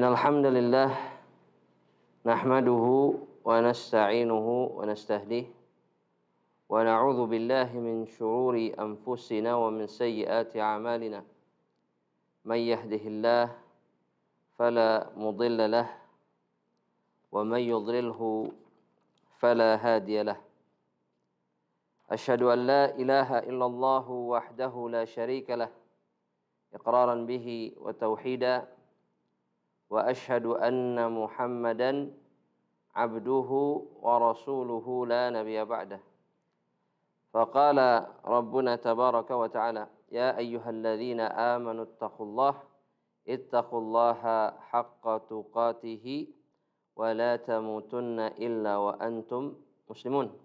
إن الحمد لله نحمده ونستعينه ونستهديه ونعوذ بالله من شرور أنفسنا ومن سيئات أعمالنا من يهده الله فلا مضل له ومن يضلله فلا هادي له أشهد أن لا إله إلا الله وحده لا شريك له إقرارا به وتوحيدا واشهد ان محمدا عبده ورسوله لا نبي بعده فقال ربنا تبارك وتعالى يا ايها الذين امنوا اتقوا الله اتقوا الله حق تقاته ولا تموتن الا وانتم مسلمون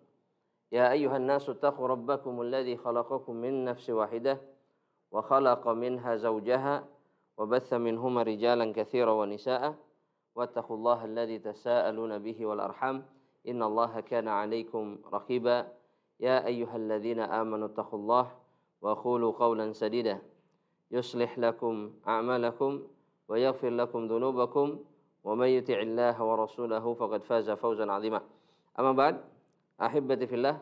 يا ايها الناس اتقوا ربكم الذي خلقكم من نفس واحده وخلق منها زوجها وبث منهما رجالا كثيرا ونساء واتقوا الله الذي تساءلون به والأرحام إن الله كان عليكم رقيبا يا أيها الذين آمنوا اتقوا الله وقولوا قولا سديدا يصلح لكم أعمالكم ويغفر لكم ذنوبكم ومن يطع الله ورسوله فقد فاز فوزا عظيما أما بعد أحبتي في الله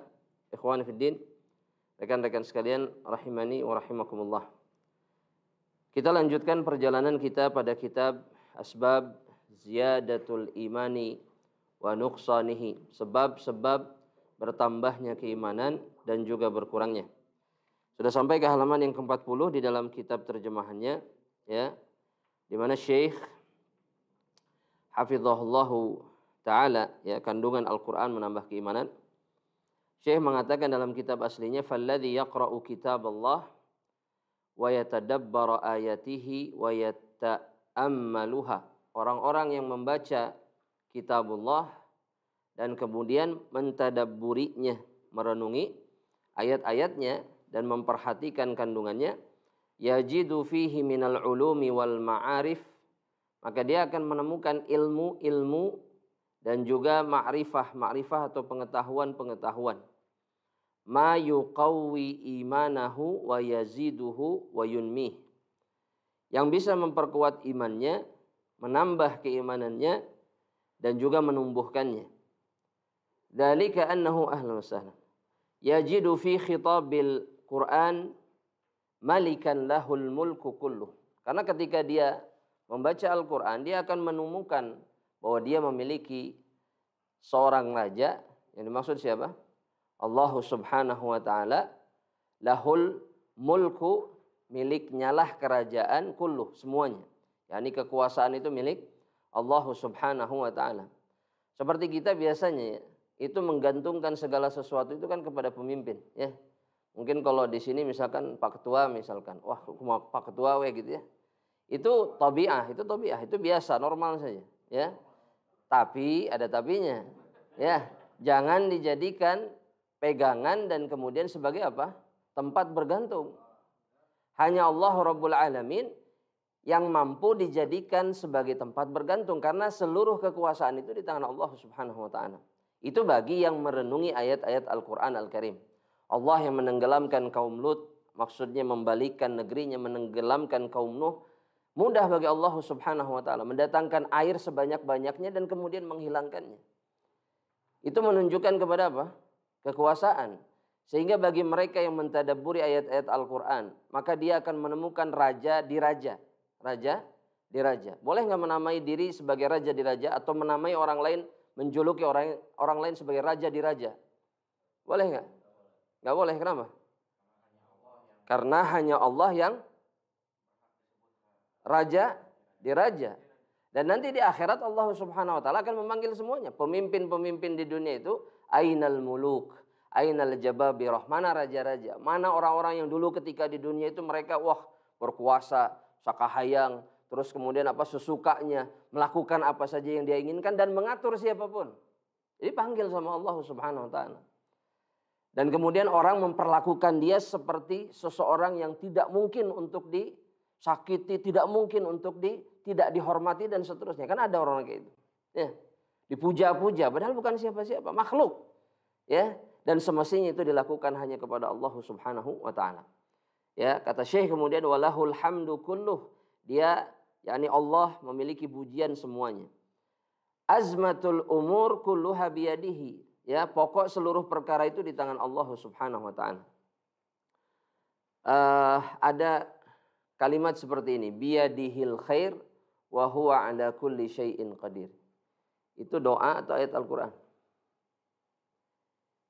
إخواني في الدين rekan-rekan sekalian rahimani wa rahimakumullah Kita lanjutkan perjalanan kita pada kitab Asbab Ziyadatul Imani wa Nuqsanihi. Sebab-sebab bertambahnya keimanan dan juga berkurangnya. Sudah sampai ke halaman yang ke-40 di dalam kitab terjemahannya ya. Di mana Syekh Hafizahullahu taala ya kandungan Al-Qur'an menambah keimanan. Syekh mengatakan dalam kitab aslinya falladhi yaqra'u kitab Allah وَيَتَدَبَّرَ آيَتِهِ وَيَتَأَمَّلُهَا Orang-orang yang membaca kitabullah dan kemudian mentadaburinya, merenungi ayat-ayatnya dan memperhatikan kandungannya, yajidu fihi مِنَ الْعُلُومِ wal ma'arif, maka dia akan menemukan ilmu-ilmu dan juga ma'rifah, ma'rifah atau pengetahuan-pengetahuan ma yuqawwi imanahu wa yaziduhu wa yunmih. Yang bisa memperkuat imannya, menambah keimanannya dan juga menumbuhkannya. Dalika annahu ahlun sahlan. Yajidu fi khitabil Quran malikan lahul mulku kulluh. Karena ketika dia membaca Al-Quran, dia akan menemukan bahwa dia memiliki seorang raja, yang dimaksud siapa? Allah Subhanahu wa taala lahul mulku miliknya lah kerajaan kulluh semuanya. yakni kekuasaan itu milik Allah Subhanahu wa taala. Seperti kita biasanya ya, itu menggantungkan segala sesuatu itu kan kepada pemimpin ya. Mungkin kalau di sini misalkan Pak Ketua misalkan, wah Pak Ketua we gitu ya. Itu tobiah, itu tobiah, itu biasa, normal saja ya. Tapi ada tapinya Ya, jangan dijadikan pegangan dan kemudian sebagai apa? Tempat bergantung. Hanya Allah Rabbul Alamin yang mampu dijadikan sebagai tempat bergantung karena seluruh kekuasaan itu di tangan Allah Subhanahu wa taala. Itu bagi yang merenungi ayat-ayat Al-Qur'an Al-Karim. Allah yang menenggelamkan kaum Lut, maksudnya membalikkan negerinya, menenggelamkan kaum Nuh, mudah bagi Allah Subhanahu wa taala mendatangkan air sebanyak-banyaknya dan kemudian menghilangkannya. Itu menunjukkan kepada apa? kekuasaan. Sehingga bagi mereka yang mentadaburi ayat-ayat Al-Quran, maka dia akan menemukan raja di raja. Raja di raja. Boleh nggak menamai diri sebagai raja di raja atau menamai orang lain, menjuluki orang orang lain sebagai raja di raja? Boleh nggak? Nggak boleh, kenapa? Karena hanya Allah yang raja di raja. Dan nanti di akhirat Allah Subhanahu wa taala akan memanggil semuanya. Pemimpin-pemimpin di dunia itu Ainal muluk, ainal jababirah, mana raja-raja, mana orang-orang yang dulu ketika di dunia itu mereka wah berkuasa, sakahayang, terus kemudian apa sesukanya, melakukan apa saja yang dia inginkan dan mengatur siapapun. Jadi panggil sama Allah Subhanahu wa taala. Dan kemudian orang memperlakukan dia seperti seseorang yang tidak mungkin untuk disakiti, tidak mungkin untuk di, tidak dihormati dan seterusnya. Kan ada orang kayak itu. Ya dipuja-puja padahal bukan siapa-siapa makhluk ya dan semestinya itu dilakukan hanya kepada Allah Subhanahu wa taala ya kata Syekh kemudian walahul hamdu kulluh dia yakni Allah memiliki pujian semuanya azmatul umur kulluha biyadihi ya pokok seluruh perkara itu di tangan Allah Subhanahu wa taala uh, ada kalimat seperti ini biyadihil khair wa huwa ala kulli syai'in qadir itu doa atau ayat Al-Quran?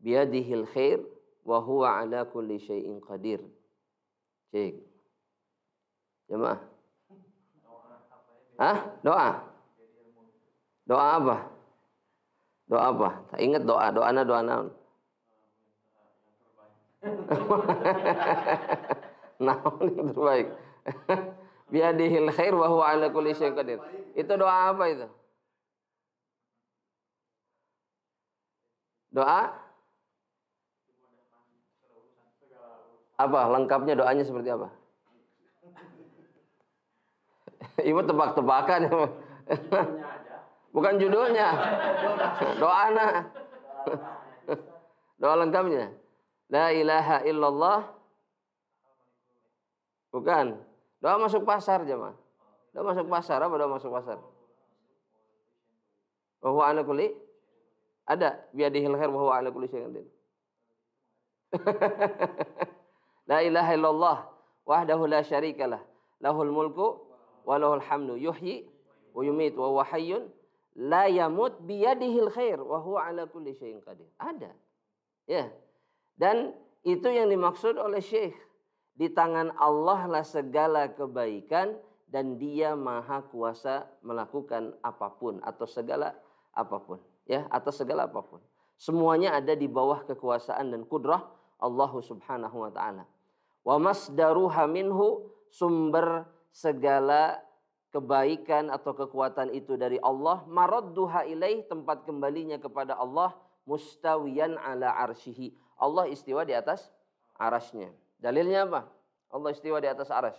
Biadihil khair wa huwa ala kulli syai'in qadir. Cek. Jemaah. Hah? Doa? Doa apa? Doa apa? Tak ingat doa. na doa naon? naon yang terbaik. Biadihil khair wa huwa ala kulli syai'in qadir. Itu doa apa itu? Doa apa lengkapnya doanya seperti apa? Ibu tebak-tebakan. Bukan judulnya. Doa anak Doa lengkapnya. La ilaha illallah. Bukan. Doa masuk pasar jemaah. Doa masuk pasar apa doa masuk pasar? bahwa anak kulit ada biadihil khair bahwa ala kulli syai'in qadir. la ilaha illallah wahdahu la syarikalah. Lahul mulku wa lahul hamdu yuhyi wa yumit wa huwa hayyun la yamut biyadihil khair wa huwa ala kulli syai'in qadir. Ada. Ya. Dan itu yang dimaksud oleh Syekh. Di tangan Allah lah segala kebaikan dan dia maha kuasa melakukan apapun atau segala apapun ya atas segala apapun. Semuanya ada di bawah kekuasaan dan kudrah Allah Subhanahu wa taala. Wa masdaruha minhu sumber segala kebaikan atau kekuatan itu dari Allah, maradduha ilaih tempat kembalinya kepada Allah mustawiyan ala arsyihi. Allah istiwa di atas arasnya. Dalilnya apa? Allah istiwa di atas aras.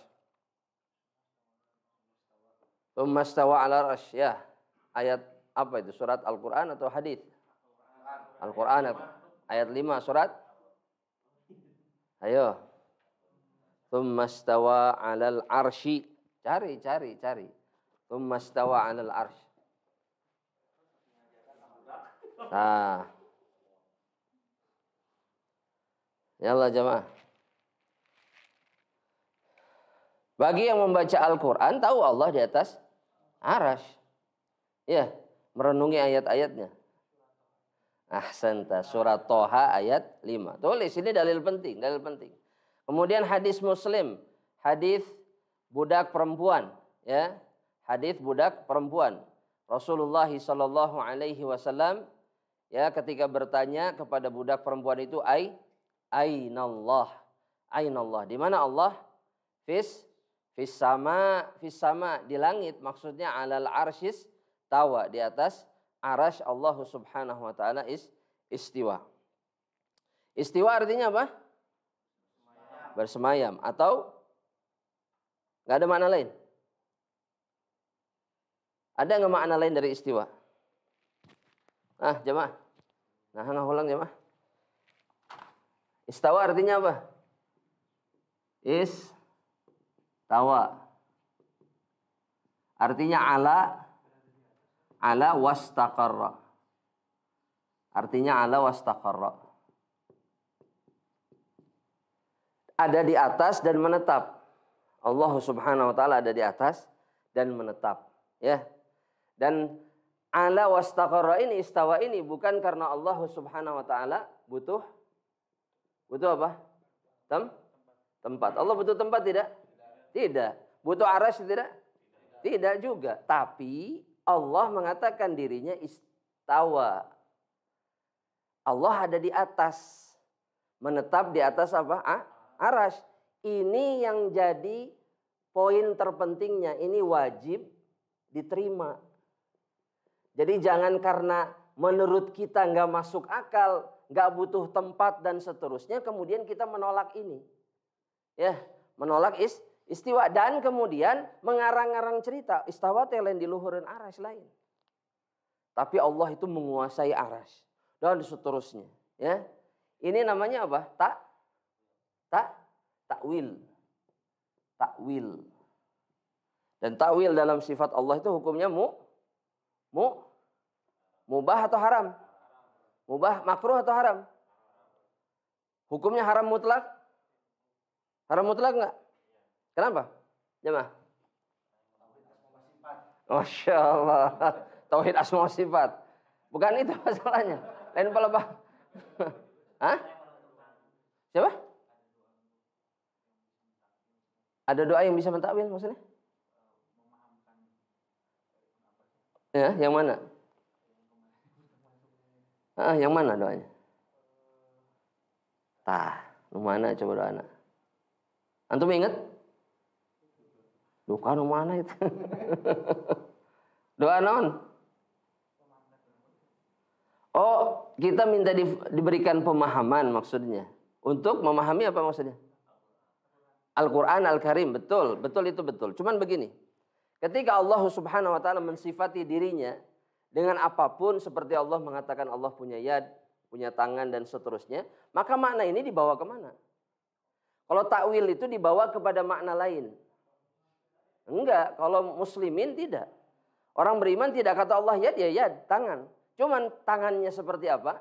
Pemastawa ala arasy ya. Ayat apa itu surat Al-Qur'an atau hadis? Al-Qur'an ayat 5 surat Ayo. Tsummastawa 'alal arsy. Cari, cari, cari. Tsummastawa 'alal arsy. Nah. Ya Allah jemaah. Bagi yang membaca Al-Quran tahu Allah di atas arash. Ya merenungi ayat-ayatnya. Ahsanta surat Toha ayat 5. Tulis ini dalil penting, dalil penting. Kemudian hadis Muslim, hadis budak perempuan, ya. Hadis budak perempuan. Rasulullah Shallallahu alaihi wasallam ya ketika bertanya kepada budak perempuan itu ai ainallah ainallah di mana Allah fis fis sama fis sama di langit maksudnya alal arsyis istawa di atas arash Allah Subhanahu wa taala is, istiwa. Istiwa artinya apa? Bersemayam, atau nggak ada makna lain? Ada nggak makna lain dari istiwa? Ah, jemaah. Nah, nggak ulang jemaah. Istawa artinya apa? Is Artinya ala Ala wastaqarra. Artinya ala wastaqarra. Ada di atas dan menetap. Allah Subhanahu wa taala ada di atas dan menetap, ya. Dan ala wastaqarra ini istawa ini bukan karena Allah Subhanahu wa taala butuh butuh apa? Tem? Tempat. Allah butuh tempat tidak? Tidak. Butuh aras tidak? Tidak juga. Tapi Allah mengatakan dirinya istawa. Allah ada di atas. Menetap di atas apa? Ah, aras. Ini yang jadi poin terpentingnya. Ini wajib diterima. Jadi jangan karena menurut kita nggak masuk akal, nggak butuh tempat dan seterusnya, kemudian kita menolak ini. Ya, menolak is Istiwa dan kemudian mengarang-arang cerita. Istawa telen di luhurin aras lain. Tapi Allah itu menguasai aras. Dan seterusnya. Ya. Ini namanya apa? Tak? Tak? Takwil. Takwil. Dan takwil dalam sifat Allah itu hukumnya mu mu mubah atau haram? Mubah, makruh atau haram? Hukumnya haram mutlak? Haram mutlak enggak? Kenapa? Jemaah. Masya Allah. Tauhid asma wa sifat. Bukan itu masalahnya. Lain pelepah. Hah? Siapa? Ada doa yang bisa mentakwil maksudnya? Ya, yang mana? Ah, yang mana doanya? Tah, mana coba doa anak? Antum ingat? Doa nu mana itu? Doa non? Oh, kita minta di, diberikan pemahaman maksudnya. Untuk memahami apa maksudnya? Al-Quran Al-Karim, betul. Betul itu betul. Cuman begini, ketika Allah subhanahu wa ta'ala mensifati dirinya dengan apapun seperti Allah mengatakan Allah punya yad, punya tangan dan seterusnya, maka makna ini dibawa kemana? Kalau takwil itu dibawa kepada makna lain. Enggak, kalau muslimin tidak. Orang beriman tidak kata Allah ya dia ya tangan. Cuman tangannya seperti apa?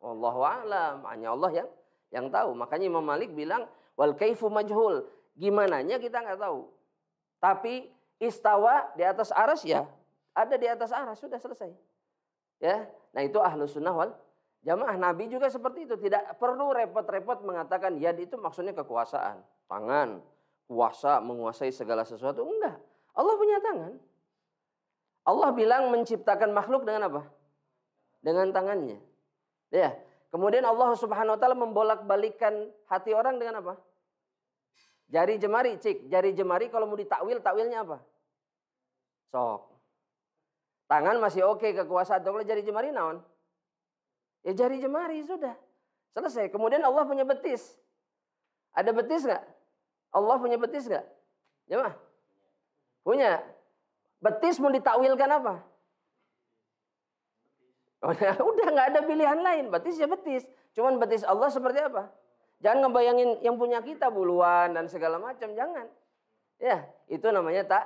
Allah a'lam, hanya Allah yang yang tahu. Makanya Imam Malik bilang wal kaifu majhul. Gimananya kita nggak tahu. Tapi istawa di atas aras ya, ada di atas aras sudah selesai. Ya, nah itu ahlu sunnah wal jamaah. Nabi juga seperti itu, tidak perlu repot-repot mengatakan yad itu maksudnya kekuasaan, tangan kuasa menguasai segala sesuatu. Enggak. Allah punya tangan. Allah bilang menciptakan makhluk dengan apa? Dengan tangannya. Ya. Kemudian Allah Subhanahu wa taala membolak-balikan hati orang dengan apa? Jari jemari, cik. Jari jemari kalau mau ditakwil, takwilnya apa? Sok. Tangan masih oke okay, kekuasaan. Tapi jari jemari naon? Ya jari jemari sudah. Selesai. Kemudian Allah punya betis. Ada betis nggak? Allah punya betis nggak? Ya, mah Punya. Betis mau ditakwilkan apa? Oh, ya udah gak ada pilihan lain. Betis ya betis. Cuman betis Allah seperti apa? Jangan ngebayangin yang punya kita buluan dan segala macam. Jangan. Ya, itu namanya tak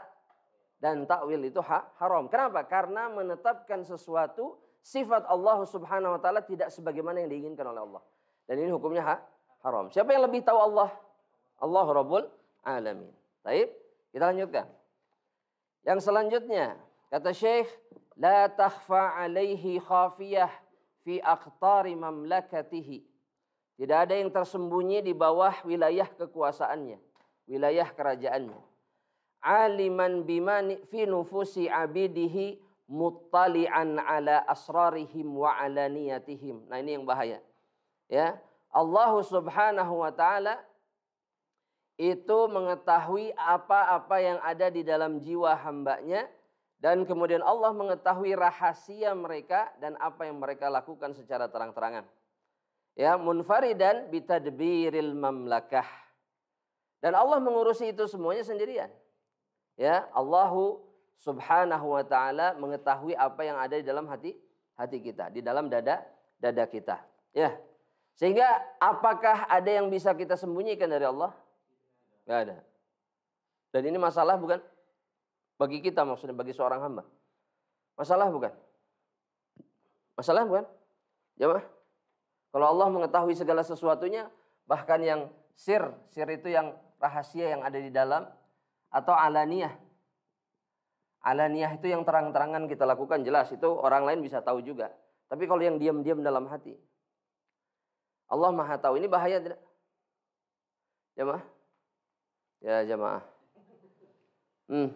dan takwil itu hak haram. Kenapa? Karena menetapkan sesuatu sifat Allah Subhanahu wa taala tidak sebagaimana yang diinginkan oleh Allah. Dan ini hukumnya hak haram. Siapa yang lebih tahu Allah? Allah Rabbul Alamin. Baik, kita lanjutkan. Yang selanjutnya, kata Syekh, La takhfa alaihi khafiyah fi aqtari mamlakatihi. Tidak ada yang tersembunyi di bawah wilayah kekuasaannya, wilayah kerajaannya. Aliman bimani fi nufusi abidihi muttali'an ala asrarihim wa alaniyatihim. Nah ini yang bahaya. Ya, Allah Subhanahu wa taala itu mengetahui apa-apa yang ada di dalam jiwa hambanya dan kemudian Allah mengetahui rahasia mereka dan apa yang mereka lakukan secara terang-terangan. Ya, munfaridan bitadbiril mamlakah. Dan Allah mengurusi itu semuanya sendirian. Ya, Allahu subhanahu wa taala mengetahui apa yang ada di dalam hati hati kita, di dalam dada dada kita. Ya. Sehingga apakah ada yang bisa kita sembunyikan dari Allah? Gak ada. Dan ini masalah bukan? Bagi kita maksudnya, bagi seorang hamba. Masalah bukan? Masalah bukan? Jamaah. Ya, kalau Allah mengetahui segala sesuatunya, bahkan yang sir, sir itu yang rahasia yang ada di dalam, atau alaniyah. Alaniyah itu yang terang-terangan kita lakukan, jelas itu orang lain bisa tahu juga. Tapi kalau yang diam-diam dalam hati, Allah maha tahu. Ini bahaya tidak? Ya mah? Ya jamaah. Hmm.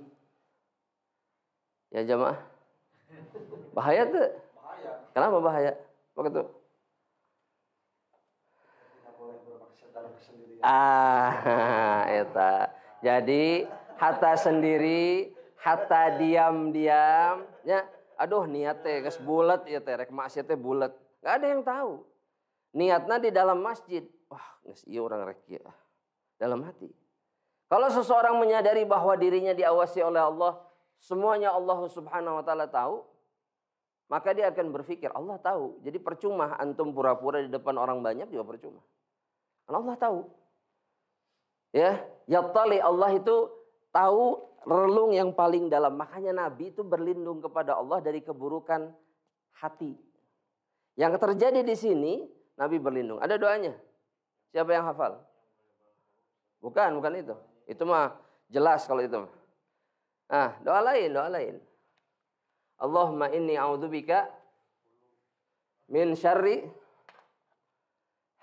Ya jamaah. Bahaya tuh. Bahaya. Kenapa bahaya? Apa itu? Ah, eta. Jadi hatta sendiri, hatta diam-diam, ya. Aduh niatnya, teh geus bulat ya teh, rek maksiat teh bulat. Gak ada yang tahu. Niatnya di dalam masjid. Wah, geus orang orang rek ah. Dalam hati. Kalau seseorang menyadari bahwa dirinya diawasi oleh Allah, semuanya Allah Subhanahu wa taala tahu, maka dia akan berpikir Allah tahu. Jadi percuma antum pura-pura di depan orang banyak juga percuma. Karena Allah tahu. Ya, yattali Allah itu tahu relung yang paling dalam. Makanya Nabi itu berlindung kepada Allah dari keburukan hati. Yang terjadi di sini Nabi berlindung. Ada doanya. Siapa yang hafal? Bukan, bukan itu. Itu mah jelas kalau itu. Nah, doa lain, doa lain. Allahumma inni a'udzubika min syarri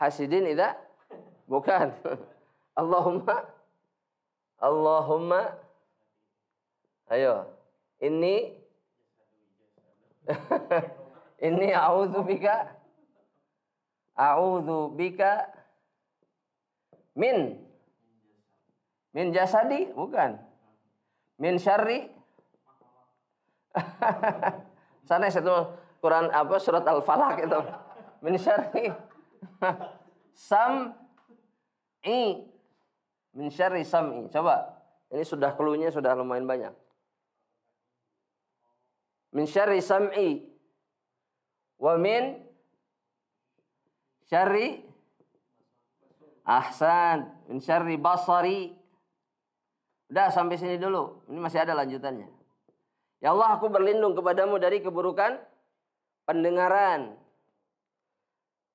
hasidin idza bukan. Allahumma Allahumma ayo ini ini a'udzubika bika min Min jasadi? Bukan. Min syari? Sana ya, satu Quran apa surat Al-Falaq itu. Min syari. Sam i min syari sam i. Coba. Ini sudah keluarnya sudah lumayan banyak. Min sam sam'i wa min syari ahsan min syari basari Udah sampai sini dulu. Ini masih ada lanjutannya. Ya Allah aku berlindung kepadamu dari keburukan pendengaran.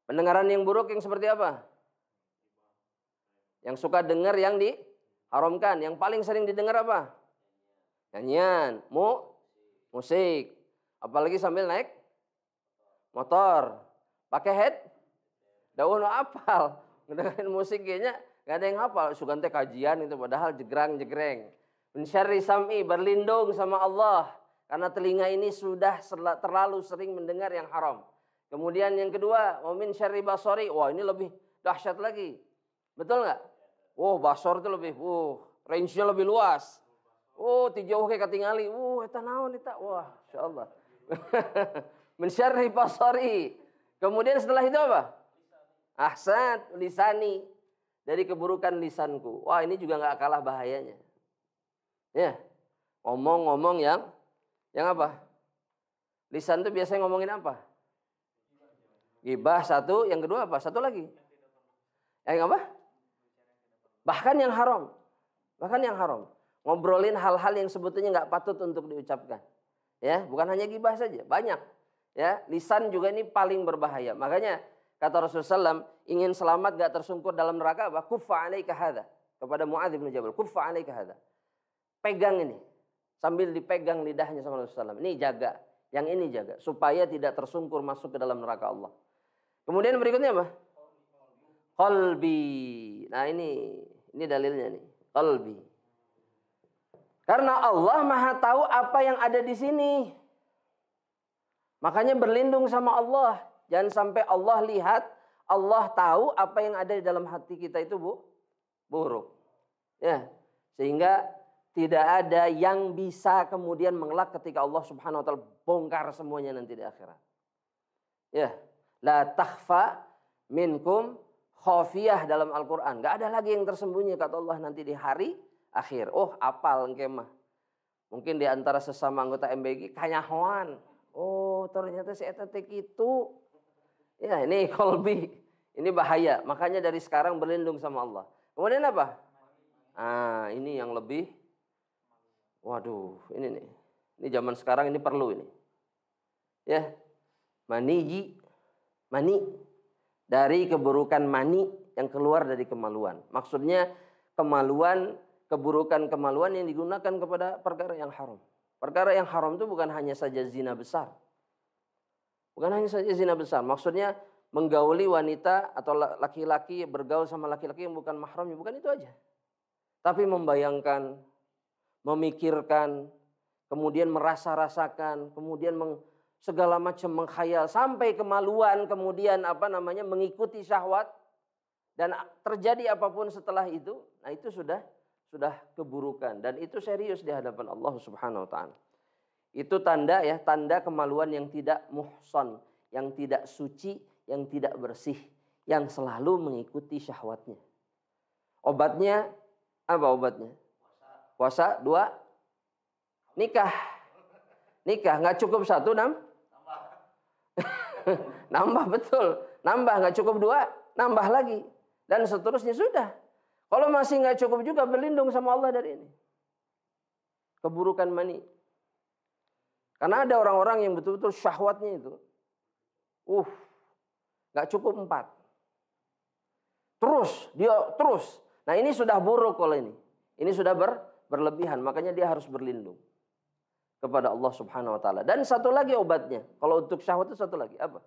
Pendengaran yang buruk yang seperti apa? Yang suka dengar yang diharamkan. Yang paling sering didengar apa? Nyanyian, mu, musik. Apalagi sambil naik motor. Pakai head. Daun apal. Dengerin musik kayaknya Gak ada yang apa sugante kajian itu padahal jegrang-jegreng. mencari sam'i, berlindung sama Allah. Karena telinga ini sudah terlalu sering mendengar yang haram. Kemudian yang kedua, wamin syari basori. Wah ini lebih dahsyat lagi. Betul nggak? Wah basori basor itu lebih, wah uh, range-nya lebih luas. Oh, uh, wah tiga tijauh kayak ketingali. Wah itu naon itu. Wah insya Allah. syari basori. Kemudian setelah itu apa? Ahsan, lisani dari keburukan lisanku. Wah ini juga nggak kalah bahayanya. Ya, ngomong-ngomong yang yang apa? Lisan tuh biasanya ngomongin apa? Gibah satu, yang kedua apa? Satu lagi. Yang apa? Bahkan yang haram. Bahkan yang haram. Ngobrolin hal-hal yang sebetulnya nggak patut untuk diucapkan. Ya, bukan hanya gibah saja, banyak. Ya, lisan juga ini paling berbahaya. Makanya Kata Rasulullah SAW, ingin selamat gak tersungkur dalam neraka apa? Kufa alaika hadha. Kepada Mu'adz bin Jabal. Kufa alaika hadha. Pegang ini. Sambil dipegang lidahnya sama Rasulullah SAW. Ini jaga. Yang ini jaga. Supaya tidak tersungkur masuk ke dalam neraka Allah. Kemudian berikutnya apa? Kolbi. Nah ini ini dalilnya nih. Kolbi. Karena Allah maha tahu apa yang ada di sini. Makanya berlindung sama Allah. Jangan sampai Allah lihat, Allah tahu apa yang ada di dalam hati kita itu bu, buruk. Ya, sehingga tidak ada yang bisa kemudian mengelak ketika Allah Subhanahu wa taala bongkar semuanya nanti di akhirat. Ya, la tahfa minkum khafiyah dalam Al-Qur'an. Gak ada lagi yang tersembunyi kata Allah nanti di hari akhir. Oh, apal kemah? Mungkin di antara sesama anggota MBG kanyahoan. Oh, ternyata si eta itu Ya ini kolbi. Ini bahaya. Makanya dari sekarang berlindung sama Allah. Kemudian apa? Ah, ini yang lebih. Waduh, ini nih. Ini zaman sekarang ini perlu ini. Ya. Maniji. Mani. Dari keburukan mani yang keluar dari kemaluan. Maksudnya kemaluan, keburukan kemaluan yang digunakan kepada perkara yang haram. Perkara yang haram itu bukan hanya saja zina besar. Bukan hanya saja zina besar, maksudnya menggauli wanita atau laki-laki bergaul sama laki-laki yang bukan mahramnya, bukan itu aja. Tapi membayangkan, memikirkan, kemudian merasa-rasakan, kemudian meng, segala macam mengkhayal sampai kemaluan, kemudian apa namanya mengikuti syahwat dan terjadi apapun setelah itu, nah itu sudah sudah keburukan dan itu serius di hadapan Allah Subhanahu wa taala. Itu tanda ya, tanda kemaluan yang tidak muhson, yang tidak suci, yang tidak bersih, yang selalu mengikuti syahwatnya. Obatnya apa obatnya? Puasa dua, nikah, nikah nggak cukup satu enam? Nambah, nambah betul, nambah nggak cukup dua, nambah lagi dan seterusnya sudah. Kalau masih nggak cukup juga berlindung sama Allah dari ini. Keburukan mani, karena ada orang-orang yang betul-betul syahwatnya itu. Uh, gak cukup empat. Terus, dia terus. Nah ini sudah buruk kalau ini. Ini sudah ber, berlebihan, makanya dia harus berlindung kepada Allah Subhanahu wa taala. Dan satu lagi obatnya. Kalau untuk syahwat itu satu lagi apa?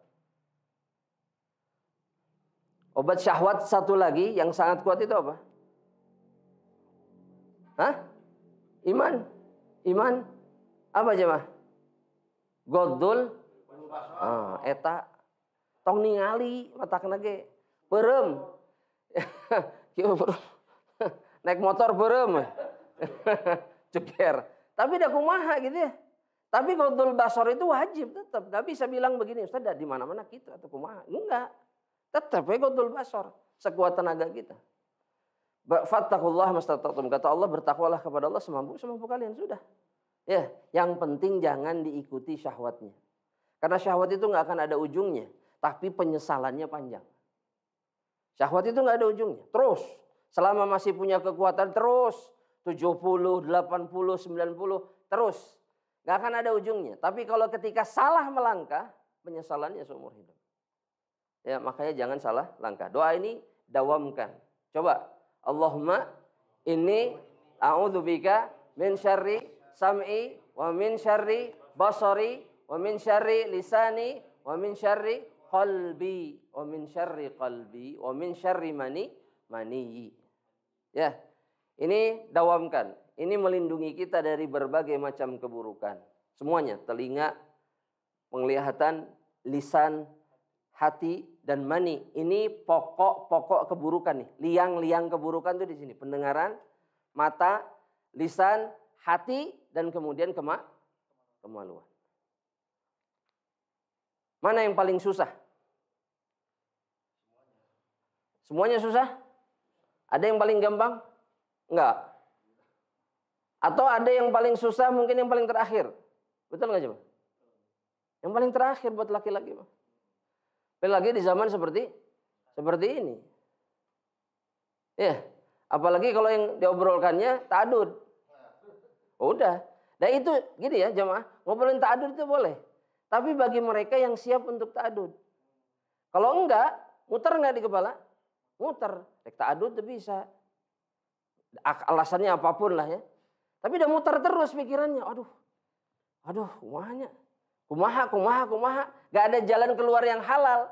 Obat syahwat satu lagi yang sangat kuat itu apa? Hah? Iman. Iman. Apa jemaah? godul uh, ah, eta tong ningali kena ge berem naik motor berem cuker tapi dah kumaha gitu ya tapi godul basor itu wajib tetap nggak bisa bilang begini Ustaz di mana mana gitu atau kumaha enggak tetap ya godul basor sekuat tenaga kita Fattakullah mastata'tum. Kata Allah bertakwalah kepada Allah semampu semampu kalian sudah. Ya, yang penting jangan diikuti syahwatnya. Karena syahwat itu nggak akan ada ujungnya, tapi penyesalannya panjang. Syahwat itu nggak ada ujungnya. Terus, selama masih punya kekuatan terus 70, 80, 90 terus. Nggak akan ada ujungnya. Tapi kalau ketika salah melangkah, penyesalannya seumur hidup. Ya, makanya jangan salah langkah. Doa ini dawamkan. Coba, Allahumma ini a'udzubika min syarri sam'i wa min syarri basari wa min syarri lisani wa min syarri qalbi wa min syarri qalbi wa min syarri mani maniyi. Ya. Ini dawamkan. Ini melindungi kita dari berbagai macam keburukan. Semuanya, telinga, penglihatan, lisan, hati dan mani. Ini pokok-pokok keburukan nih. Liang-liang keburukan tuh di sini. Pendengaran, mata, lisan, hati, dan kemudian kema kemaluan. Mana yang paling susah? Semuanya susah? Ada yang paling gampang? Enggak. Atau ada yang paling susah mungkin yang paling terakhir. Betul nggak coba? Yang paling terakhir buat laki-laki. Apalagi di zaman seperti seperti ini. Ya, apalagi kalau yang diobrolkannya tadud. Udah. Dan nah, itu gini ya jemaah, ngobrolin ta'adud itu boleh. Tapi bagi mereka yang siap untuk ta'adud. Kalau enggak, muter enggak di kepala? Muter. Rek ta'adud itu bisa. Alasannya apapun lah ya. Tapi udah muter terus pikirannya. Aduh, aduh kumahnya. Kumaha, kumaha, kumaha. Gak ada jalan keluar yang halal.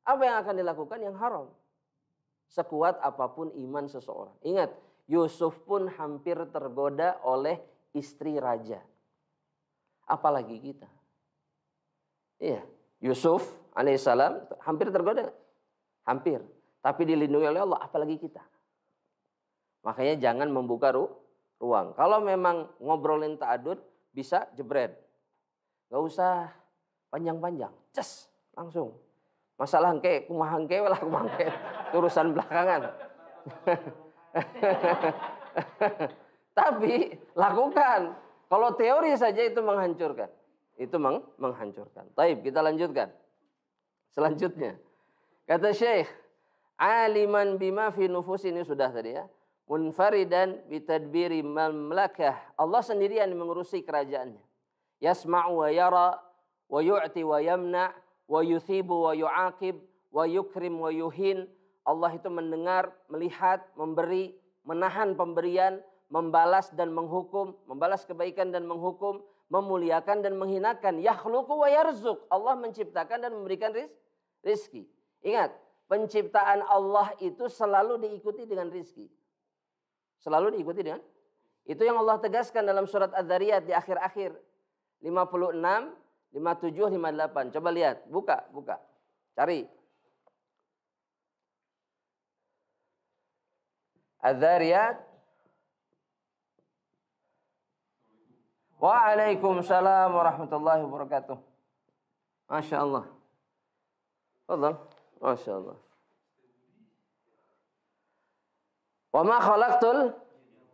Apa yang akan dilakukan yang haram? Sekuat apapun iman seseorang. Ingat, Yusuf pun hampir tergoda oleh istri raja. Apalagi kita. Iya, Yusuf alaihissalam hampir tergoda. Hampir. Tapi dilindungi oleh Allah, apalagi kita. Makanya jangan membuka ru ruang. Kalau memang ngobrolin ta'adud, bisa jebret. Gak usah panjang-panjang. Ces, langsung. Masalah hangke, kumah hangke, lah kumah hangke. Urusan belakangan. Tapi lakukan. Kalau teori saja itu menghancurkan. Itu meng menghancurkan. Taib, kita lanjutkan. Selanjutnya. Kata Syekh, aliman bima fi nufus ini sudah tadi ya. Munfaridan bitadbiri mamlakah. Allah sendirian mengurusi kerajaannya. Yasma'u wa yara wa yu'ti wa yamna' wa yuthibu wa yu'aqib wa yukrim wa yuhin Allah itu mendengar, melihat, memberi, menahan pemberian, membalas dan menghukum, membalas kebaikan dan menghukum, memuliakan dan menghinakan. Yakhluqu wa yarzuk. Allah menciptakan dan memberikan riz, rizki. Ingat, penciptaan Allah itu selalu diikuti dengan rizki. Selalu diikuti dengan. Itu yang Allah tegaskan dalam surat Ad-Dariyat di akhir-akhir. 56, 57, 58. Coba lihat, buka, buka. Cari. Adzariyat Waalaikumsalam warahmatullahi wabarakatuh. Masya Allah. Fadal. Masya Allah. Wa ma khalaqtul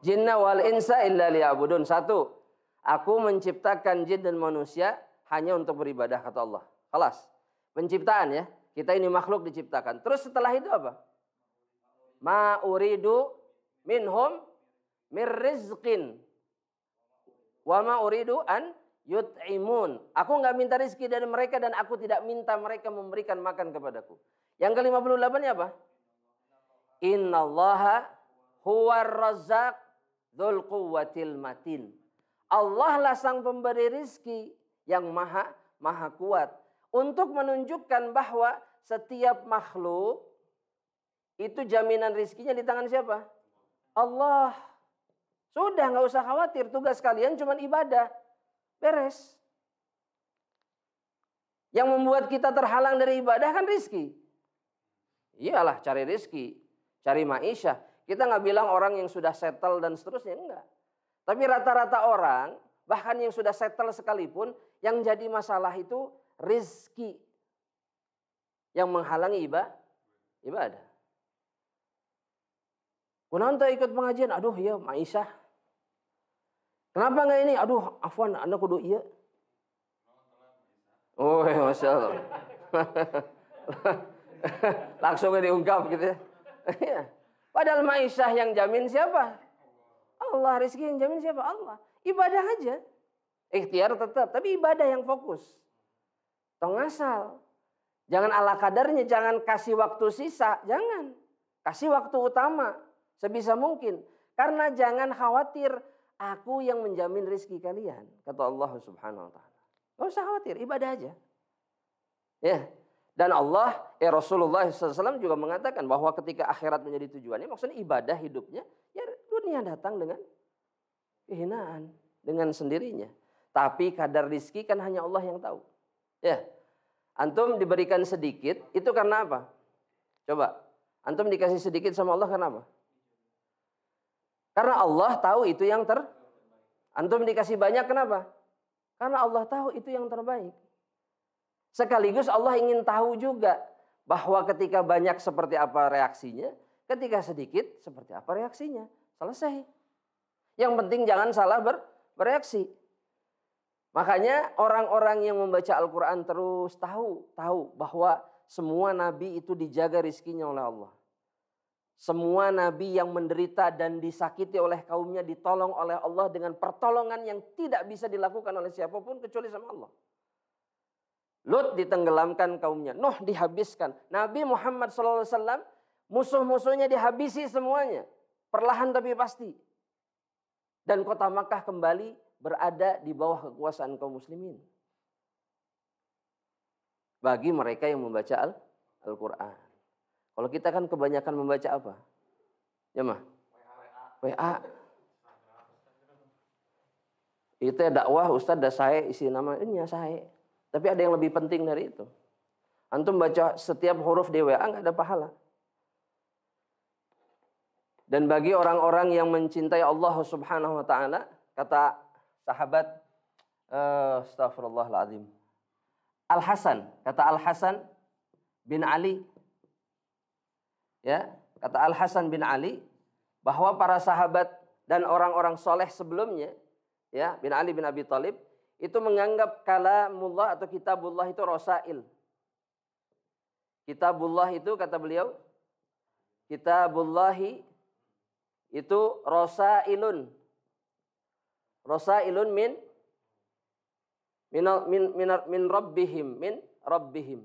jinna wal insa illa liya'budun. Satu. Aku menciptakan jin dan manusia hanya untuk beribadah kata Allah. Kelas. Penciptaan ya. Kita ini makhluk diciptakan. Terus setelah itu apa? Ma uridu minhum mirrizqin wa ma uridu an yut'imun. Aku nggak minta rizki dari mereka dan aku tidak minta mereka memberikan makan kepadaku. Yang ke-58 nya apa? Innallaha huwar razzaq dzul quwwatil matin. Allah lah sang pemberi rizki yang maha maha kuat. Untuk menunjukkan bahwa setiap makhluk itu jaminan rizkinya di tangan siapa? Allah. Sudah nggak usah khawatir, tugas kalian cuma ibadah. Beres. Yang membuat kita terhalang dari ibadah kan rizki. Iyalah cari rizki, cari maisha. Kita nggak bilang orang yang sudah settle dan seterusnya, enggak. Tapi rata-rata orang, bahkan yang sudah settle sekalipun, yang jadi masalah itu rizki. Yang menghalangi ibadah tak ikut pengajian, aduh ya Aisyah. Kenapa enggak ini? Aduh, afwan, anda kudu iya. Oh, ya, Masya Allah. Langsung diungkap gitu ya. Iya. Padahal Maisyah yang jamin siapa? Allah. Rizki yang jamin siapa? Allah. Ibadah aja. Ikhtiar tetap. Tapi ibadah yang fokus. Tong asal. Jangan ala kadarnya. Jangan kasih waktu sisa. Jangan. Kasih waktu utama sebisa mungkin. Karena jangan khawatir aku yang menjamin rezeki kalian. Kata Allah subhanahu wa ta'ala. Gak usah khawatir, ibadah aja. Ya, dan Allah, eh Rasulullah SAW juga mengatakan bahwa ketika akhirat menjadi tujuannya, maksudnya ibadah hidupnya, ya dunia datang dengan kehinaan, dengan sendirinya. Tapi kadar rizki kan hanya Allah yang tahu. Ya, antum diberikan sedikit, itu karena apa? Coba, antum dikasih sedikit sama Allah karena apa? Karena Allah tahu itu yang ter Antum dikasih banyak kenapa? Karena Allah tahu itu yang terbaik. Sekaligus Allah ingin tahu juga bahwa ketika banyak seperti apa reaksinya, ketika sedikit seperti apa reaksinya. Selesai. Yang penting jangan salah ber bereaksi. Makanya orang-orang yang membaca Al-Quran terus tahu, tahu bahwa semua nabi itu dijaga rizkinya oleh Allah. Semua nabi yang menderita dan disakiti oleh kaumnya ditolong oleh Allah dengan pertolongan yang tidak bisa dilakukan oleh siapapun kecuali sama Allah. Lut ditenggelamkan kaumnya, Nuh dihabiskan, Nabi Muhammad SAW musuh-musuhnya dihabisi semuanya, perlahan tapi pasti. Dan kota Makkah kembali berada di bawah kekuasaan kaum muslimin. Bagi mereka yang membaca Al-Quran. Kalau kita kan kebanyakan membaca apa? Ya mah? WA. Itu ya dakwah Ustaz dah saya isi nama ini ya saya. Tapi ada yang lebih penting dari itu. Antum baca setiap huruf di WA nggak ada pahala. Dan bagi orang-orang yang mencintai Allah Subhanahu wa taala, kata sahabat uh, eh, astagfirullahalazim. Al Hasan, kata Al Hasan bin Ali ya kata Al Hasan bin Ali bahwa para sahabat dan orang-orang soleh sebelumnya ya bin Ali bin Abi Thalib itu menganggap kalamullah atau kitabullah itu rosail. Kitabullah itu kata beliau kitabullahi itu rosailun. Rosailun min min min min, min rabbihim min rabbihim.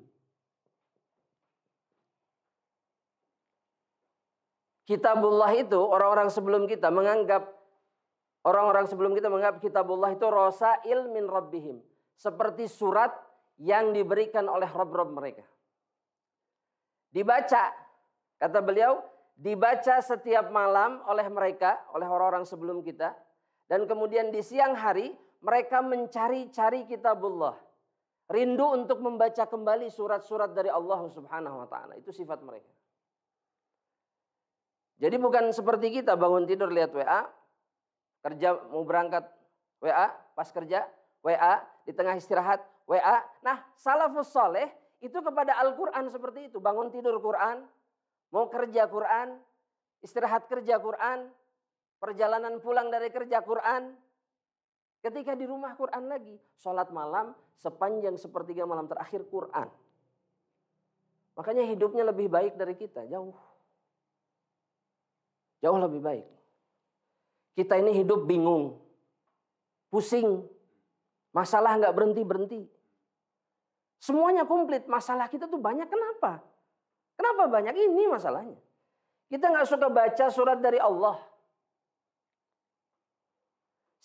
kitabullah itu orang-orang sebelum kita menganggap orang-orang sebelum kita menganggap kitabullah itu rosail min rabbihim. Seperti surat yang diberikan oleh Rob-Rob mereka. Dibaca, kata beliau, dibaca setiap malam oleh mereka, oleh orang-orang sebelum kita. Dan kemudian di siang hari mereka mencari-cari kitabullah. Rindu untuk membaca kembali surat-surat dari Allah subhanahu wa ta'ala. Itu sifat mereka. Jadi bukan seperti kita bangun tidur lihat WA, kerja mau berangkat WA, pas kerja WA, di tengah istirahat WA. Nah, salafus soleh itu kepada Al-Quran seperti itu. Bangun tidur Quran, mau kerja Quran, istirahat kerja Quran, perjalanan pulang dari kerja Quran. Ketika di rumah Quran lagi, sholat malam sepanjang sepertiga malam terakhir Quran. Makanya hidupnya lebih baik dari kita, jauh. Jauh lebih baik. Kita ini hidup bingung, pusing, masalah nggak berhenti-berhenti. Semuanya komplit, masalah kita tuh banyak. Kenapa? Kenapa banyak? Ini masalahnya. Kita nggak suka baca surat dari Allah.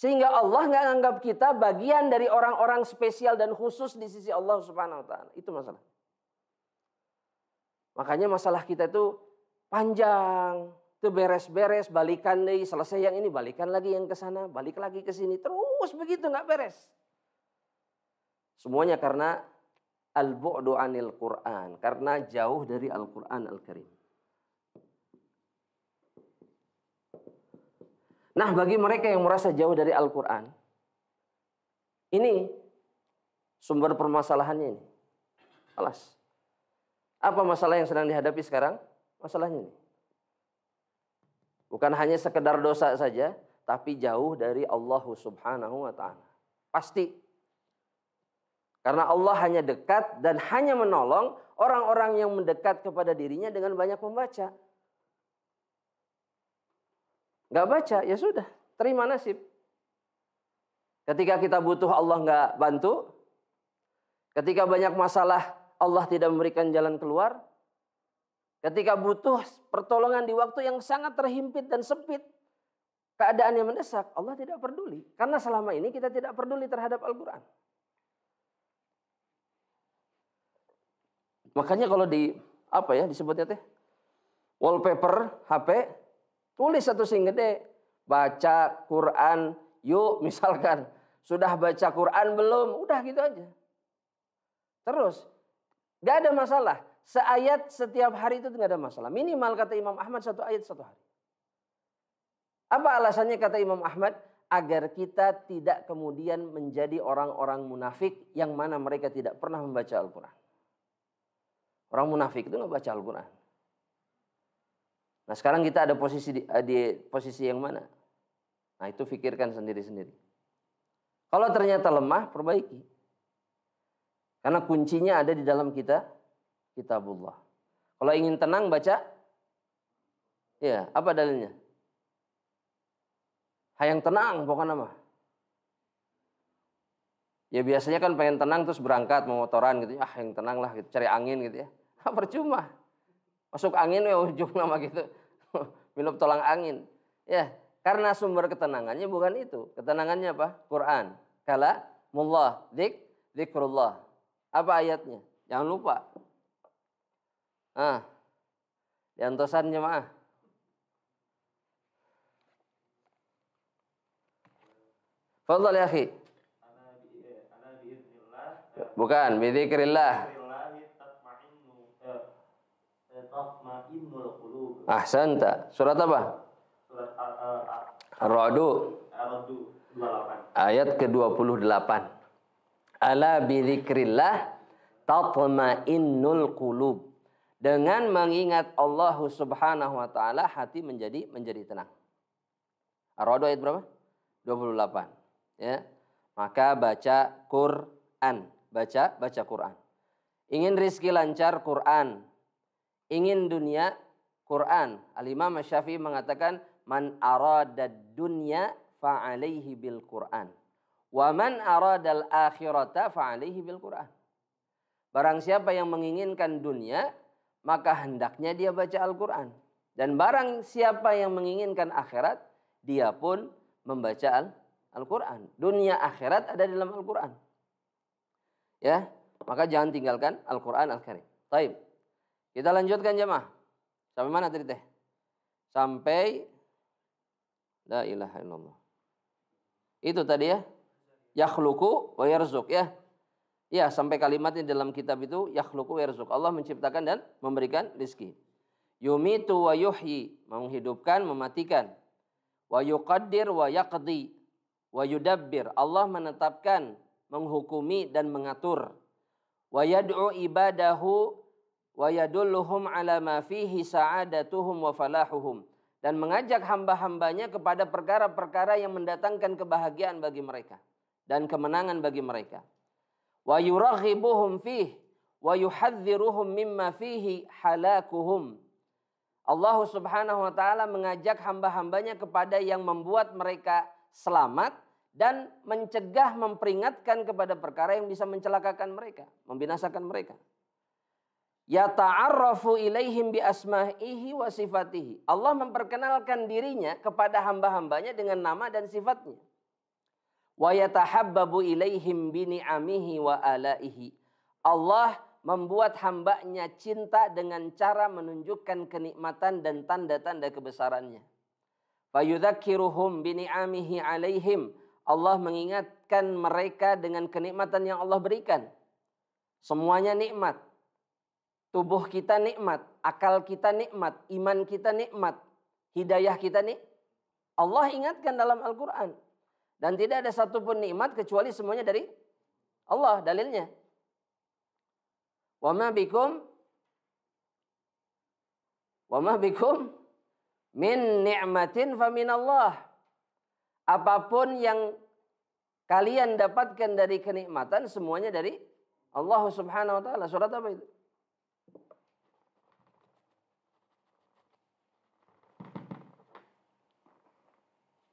Sehingga Allah nggak anggap kita bagian dari orang-orang spesial dan khusus di sisi Allah Subhanahu wa taala. Itu masalah. Makanya masalah kita itu panjang, itu beres-beres, balikan lagi, selesai yang ini, balikan lagi yang ke sana, balik lagi ke sini. Terus begitu, nggak beres. Semuanya karena al-bu'du anil Qur'an, karena jauh dari Al-Qur'an Al-Karim. Nah, bagi mereka yang merasa jauh dari Al-Qur'an, ini sumber permasalahannya ini. Alas. Apa masalah yang sedang dihadapi sekarang? Masalahnya ini. Bukan hanya sekedar dosa saja, tapi jauh dari Allah Subhanahu wa taala. Pasti. Karena Allah hanya dekat dan hanya menolong orang-orang yang mendekat kepada dirinya dengan banyak membaca. Gak baca, ya sudah, terima nasib. Ketika kita butuh Allah nggak bantu, ketika banyak masalah Allah tidak memberikan jalan keluar, Ketika butuh pertolongan di waktu yang sangat terhimpit dan sempit, keadaan yang mendesak, Allah tidak peduli. Karena selama ini kita tidak peduli terhadap Al-Quran. Makanya kalau di apa ya disebutnya teh wallpaper HP tulis satu sing gede baca Quran yuk misalkan sudah baca Quran belum udah gitu aja terus gak ada masalah Seayat setiap hari itu tidak ada masalah. Minimal kata Imam Ahmad satu ayat satu hari. Apa alasannya kata Imam Ahmad? Agar kita tidak kemudian menjadi orang-orang munafik yang mana mereka tidak pernah membaca Al-Quran. Orang munafik itu nggak baca Al-Quran. Nah sekarang kita ada posisi di, eh, di posisi yang mana? Nah itu pikirkan sendiri-sendiri. Kalau ternyata lemah, perbaiki. Karena kuncinya ada di dalam kita kitabullah. Kalau ingin tenang baca ya, apa dalilnya? Hayang tenang pokoknya nama. Ya biasanya kan pengen tenang terus berangkat memotoran gitu. Ah, yang tenang lah gitu, cari angin gitu ya. Ah, percuma. Masuk angin ya ujung nama gitu. Minum tolang angin. Ya, karena sumber ketenangannya bukan itu. Ketenangannya apa? Quran. Kala mullah dik dikrullah. Apa ayatnya? Jangan lupa. Ah. Diantosan jemaah. Fadhal ya akhi. Bukan, bidzikrillah. Ahsanta. Surat apa? Surat Ar-Ra'du. Ayat ke-28. Ala bidzikrillah tatma'innul qulub. Dengan mengingat Allah Subhanahu wa taala hati menjadi menjadi tenang. Ar-Ra'd ayat berapa? 28. Ya. Maka baca Quran, baca baca Quran. Ingin rizki lancar Quran. Ingin dunia Quran. Al-Imam Syafi'i mengatakan man arada dunya fa'alaihi bil Quran. Wa man aradal akhirata fa'alaihi bil Quran. Barang siapa yang menginginkan dunia, maka hendaknya dia baca Al-Quran. Dan barang siapa yang menginginkan akhirat, dia pun membaca Al-Quran. Dunia akhirat ada dalam Al-Quran. Ya, maka jangan tinggalkan Al-Quran Al-Karim. Taib. Kita lanjutkan jemaah. Sampai mana tadi teh? Sampai La ilaha illallah. Itu tadi ya. Yakhluku wa yarzuk ya. Ya, sampai kalimatnya dalam kitab itu yakhluqu yarzuq. Allah menciptakan dan memberikan rezeki. Yumitu wa yuhyi, menghidupkan, mematikan. Wa yuqaddir wa yaqdi, wa yudabbir. Allah menetapkan, menghukumi dan mengatur. Wa yad'u ibadahu wa yadulluhum ala ma fihi sa'adatuhum wa falahuhum dan mengajak hamba-hambanya kepada perkara-perkara yang mendatangkan kebahagiaan bagi mereka dan kemenangan bagi mereka. Allah Subhanahu wa taala mengajak hamba-hambanya kepada yang membuat mereka selamat dan mencegah memperingatkan kepada perkara yang bisa mencelakakan mereka, membinasakan mereka. Ya ta'arrafu ilaihim bi asma'ihi wa sifatihi. Allah memperkenalkan dirinya kepada hamba-hambanya dengan nama dan sifatnya wa yatahabbabu ilaihim wa alaihi. Allah membuat hambanya cinta dengan cara menunjukkan kenikmatan dan tanda-tanda kebesarannya. bini alaihim. Allah mengingatkan mereka dengan kenikmatan yang Allah berikan. Semuanya nikmat. Tubuh kita nikmat, akal kita nikmat, iman kita nikmat, hidayah kita nih. Allah ingatkan dalam Al-Qur'an, dan tidak ada satupun nikmat kecuali semuanya dari Allah dalilnya. Wa ma bikum wa ma bikum min ni'matin faminallah. Apapun yang kalian dapatkan dari kenikmatan semuanya dari Allah Subhanahu wa taala. Surat apa itu?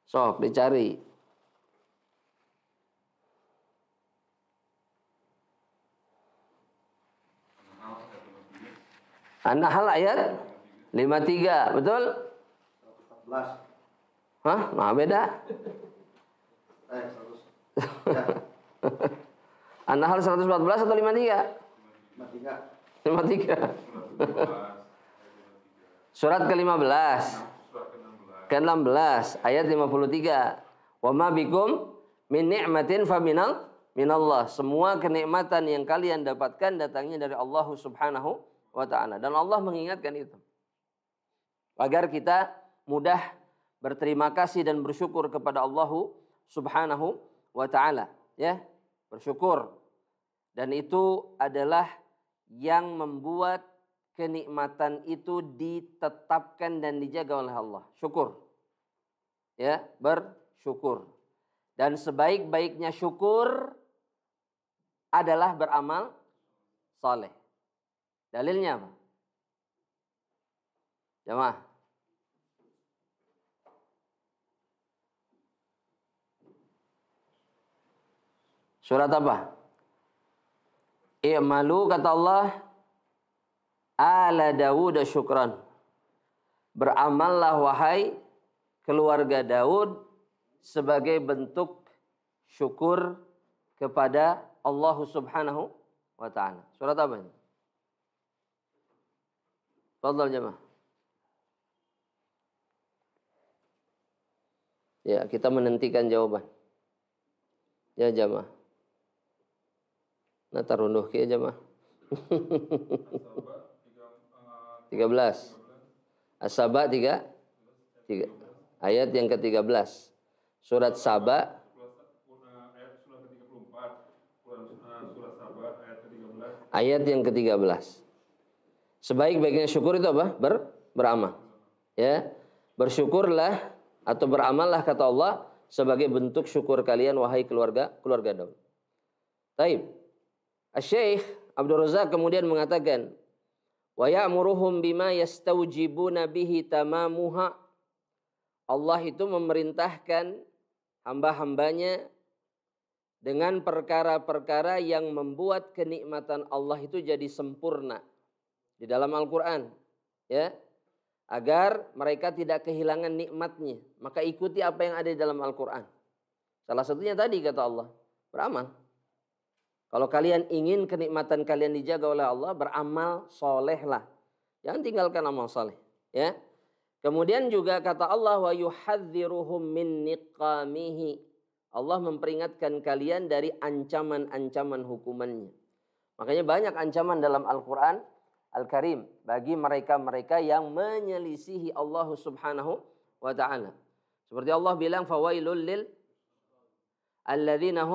Sok dicari An-Nahl ayat 53, betul? 114. Hah? Nah, beda. Eh, ya. An-Nahl 114 atau 53? 53. 53. Surat ke-15. Ke-16 ayat 53. Wa ma bikum min ni'matin fa minallah. Semua kenikmatan yang kalian dapatkan datangnya dari Allah Subhanahu wa taala dan Allah mengingatkan itu agar kita mudah berterima kasih dan bersyukur kepada Allah Subhanahu wa taala ya bersyukur dan itu adalah yang membuat kenikmatan itu ditetapkan dan dijaga oleh Allah syukur ya bersyukur dan sebaik-baiknya syukur adalah beramal saleh. Dalilnya apa? Jamaah. Surat apa? I'malu kata Allah ala Dawud syukran. Beramallah wahai keluarga Daud sebagai bentuk syukur kepada Allah Subhanahu wa taala. Surat apa ini? Fadal jemaah. Ya, kita menentikan jawaban. Ya jamaah. Nah tarunduh ke jamaah. 13. As-Saba 3. 3. Ayat yang ke-13. Surat Saba ayat yang ke-13. Sebaik-baiknya syukur itu apa? Ber, beramal. Ya. Bersyukurlah atau beramallah kata Allah sebagai bentuk syukur kalian wahai keluarga keluarga Daud. Taib. Asy-Syaikh Abdul Razak kemudian mengatakan, "Wa ya'muruhum bima yastawjibuna bihi tamamuha." Allah itu memerintahkan hamba-hambanya dengan perkara-perkara yang membuat kenikmatan Allah itu jadi sempurna di dalam Al-Qur'an ya agar mereka tidak kehilangan nikmatnya maka ikuti apa yang ada di dalam Al-Qur'an salah satunya tadi kata Allah beramal kalau kalian ingin kenikmatan kalian dijaga oleh Allah beramal solehlah jangan tinggalkan amal soleh ya kemudian juga kata Allah wa yuhadziruhum min niqamihi Allah memperingatkan kalian dari ancaman-ancaman hukumannya. Makanya banyak ancaman dalam Al-Quran Al-Karim bagi mereka-mereka yang menyelisihi Allah Subhanahu wa taala. Seperti Allah bilang fawailul lil alladzina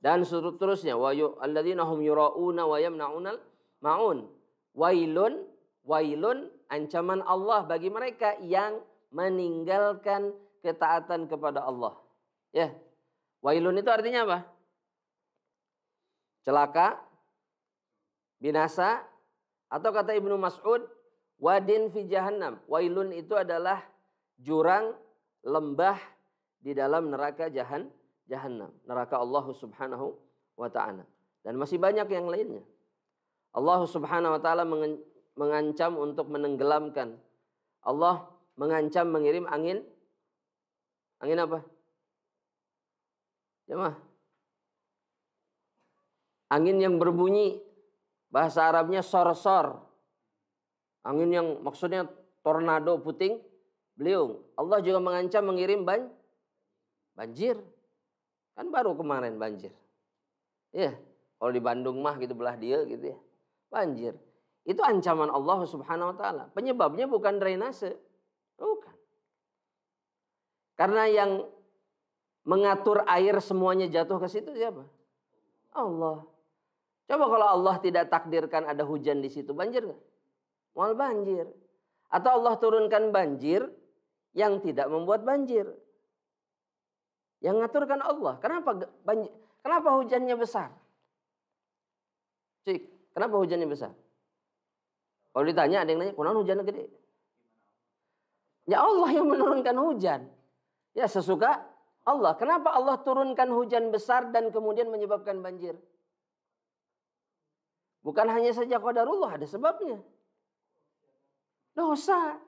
dan seterusnya wa alladzina hum yurauna wa yamnaunal maun. Wailun wailun ancaman Allah bagi mereka yang meninggalkan ketaatan kepada Allah. Ya. Wailun itu artinya apa? Celaka, binasa atau kata Ibnu Mas'ud wadin fi jahannam. Wailun itu adalah jurang lembah di dalam neraka jahan jahannam, neraka Allah Subhanahu wa taala. Dan masih banyak yang lainnya. Allah Subhanahu wa taala mengancam untuk menenggelamkan. Allah mengancam mengirim angin angin apa? Jemaah. Angin yang berbunyi Bahasa Arabnya sor-sor. Angin yang maksudnya tornado puting beliung. Allah juga mengancam mengirim ban banjir. Kan baru kemarin banjir. Ya, kalau di Bandung mah gitu belah dia gitu ya. Banjir. Itu ancaman Allah Subhanahu wa taala. Penyebabnya bukan drainase. Bukan. Karena yang mengatur air semuanya jatuh ke situ siapa? Allah. Coba kalau Allah tidak takdirkan ada hujan di situ, banjir nggak? Mual banjir. Atau Allah turunkan banjir yang tidak membuat banjir. Yang ngaturkan Allah. Kenapa banjir? Kenapa hujannya besar? Cik, kenapa hujannya besar? Kalau ditanya ada yang nanya, kenapa hujannya gede? Ya Allah yang menurunkan hujan. Ya sesuka Allah. Kenapa Allah turunkan hujan besar dan kemudian menyebabkan banjir? Bukan hanya saja qadarullah, ada sebabnya. Dosa.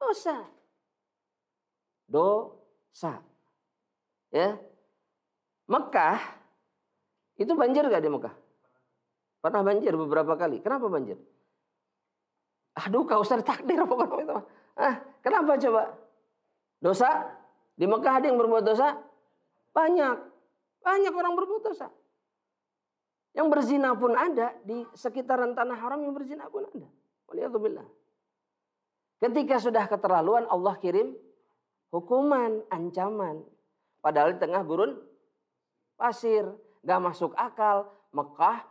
Dosa. Dosa. Ya. Mekah itu banjir gak di Mekah? Pernah banjir beberapa kali. Kenapa banjir? Aduh, kau usah takdir pokoknya itu. Ah, kenapa coba? Dosa? Di Mekah ada yang berbuat dosa? Banyak. Banyak orang berbuat dosa. Yang berzina pun ada di sekitaran tanah haram yang berzina pun ada. Waliyahubillah. Ketika sudah keterlaluan Allah kirim hukuman, ancaman. Padahal di tengah gurun pasir, gak masuk akal. Mekah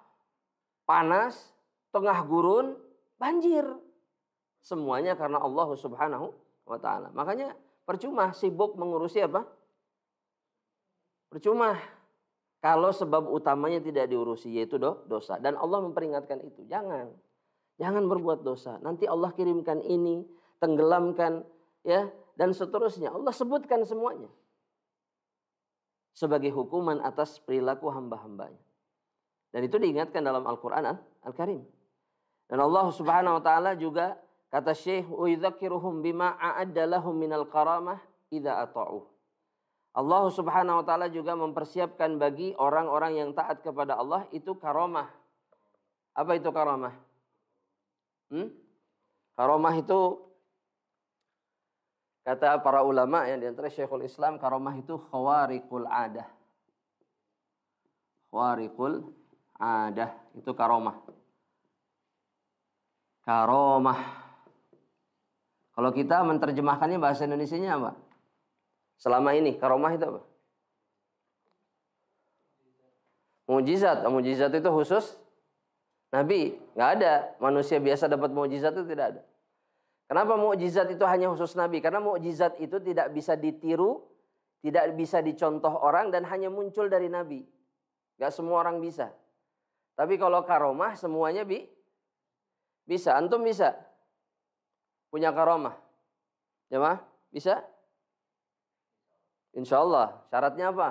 panas, tengah gurun banjir. Semuanya karena Allah Subhanahu wa taala. Makanya percuma sibuk mengurusi apa? Percuma kalau sebab utamanya tidak diurusi yaitu do, dosa dan Allah memperingatkan itu, jangan. Jangan berbuat dosa. Nanti Allah kirimkan ini, tenggelamkan ya dan seterusnya. Allah sebutkan semuanya. Sebagai hukuman atas perilaku hamba-hambanya. Dan itu diingatkan dalam Al-Qur'an Al-Karim. Dan Allah Subhanahu wa taala juga kata Syekh, "Uidzakiruhum bima a'adda lahum minal karamah idza ata'uh." Allah Subhanahu wa taala juga mempersiapkan bagi orang-orang yang taat kepada Allah itu karomah. Apa itu karomah? Hmm? Karomah itu kata para ulama yang diantara Syekhul Islam karomah itu khawariqul adah khawariqul adah itu karomah karomah kalau kita menerjemahkannya bahasa Indonesia nya apa selama ini karomah itu apa? Mujizat, nah, mujizat itu khusus Nabi, nggak ada manusia biasa dapat mujizat itu tidak ada. Kenapa mukjizat itu hanya khusus Nabi? Karena mukjizat itu tidak bisa ditiru, tidak bisa dicontoh orang dan hanya muncul dari Nabi. Gak semua orang bisa. Tapi kalau karomah semuanya bi bisa. Antum bisa punya karomah. Ya mah? Bisa? Insya Allah. Syaratnya apa?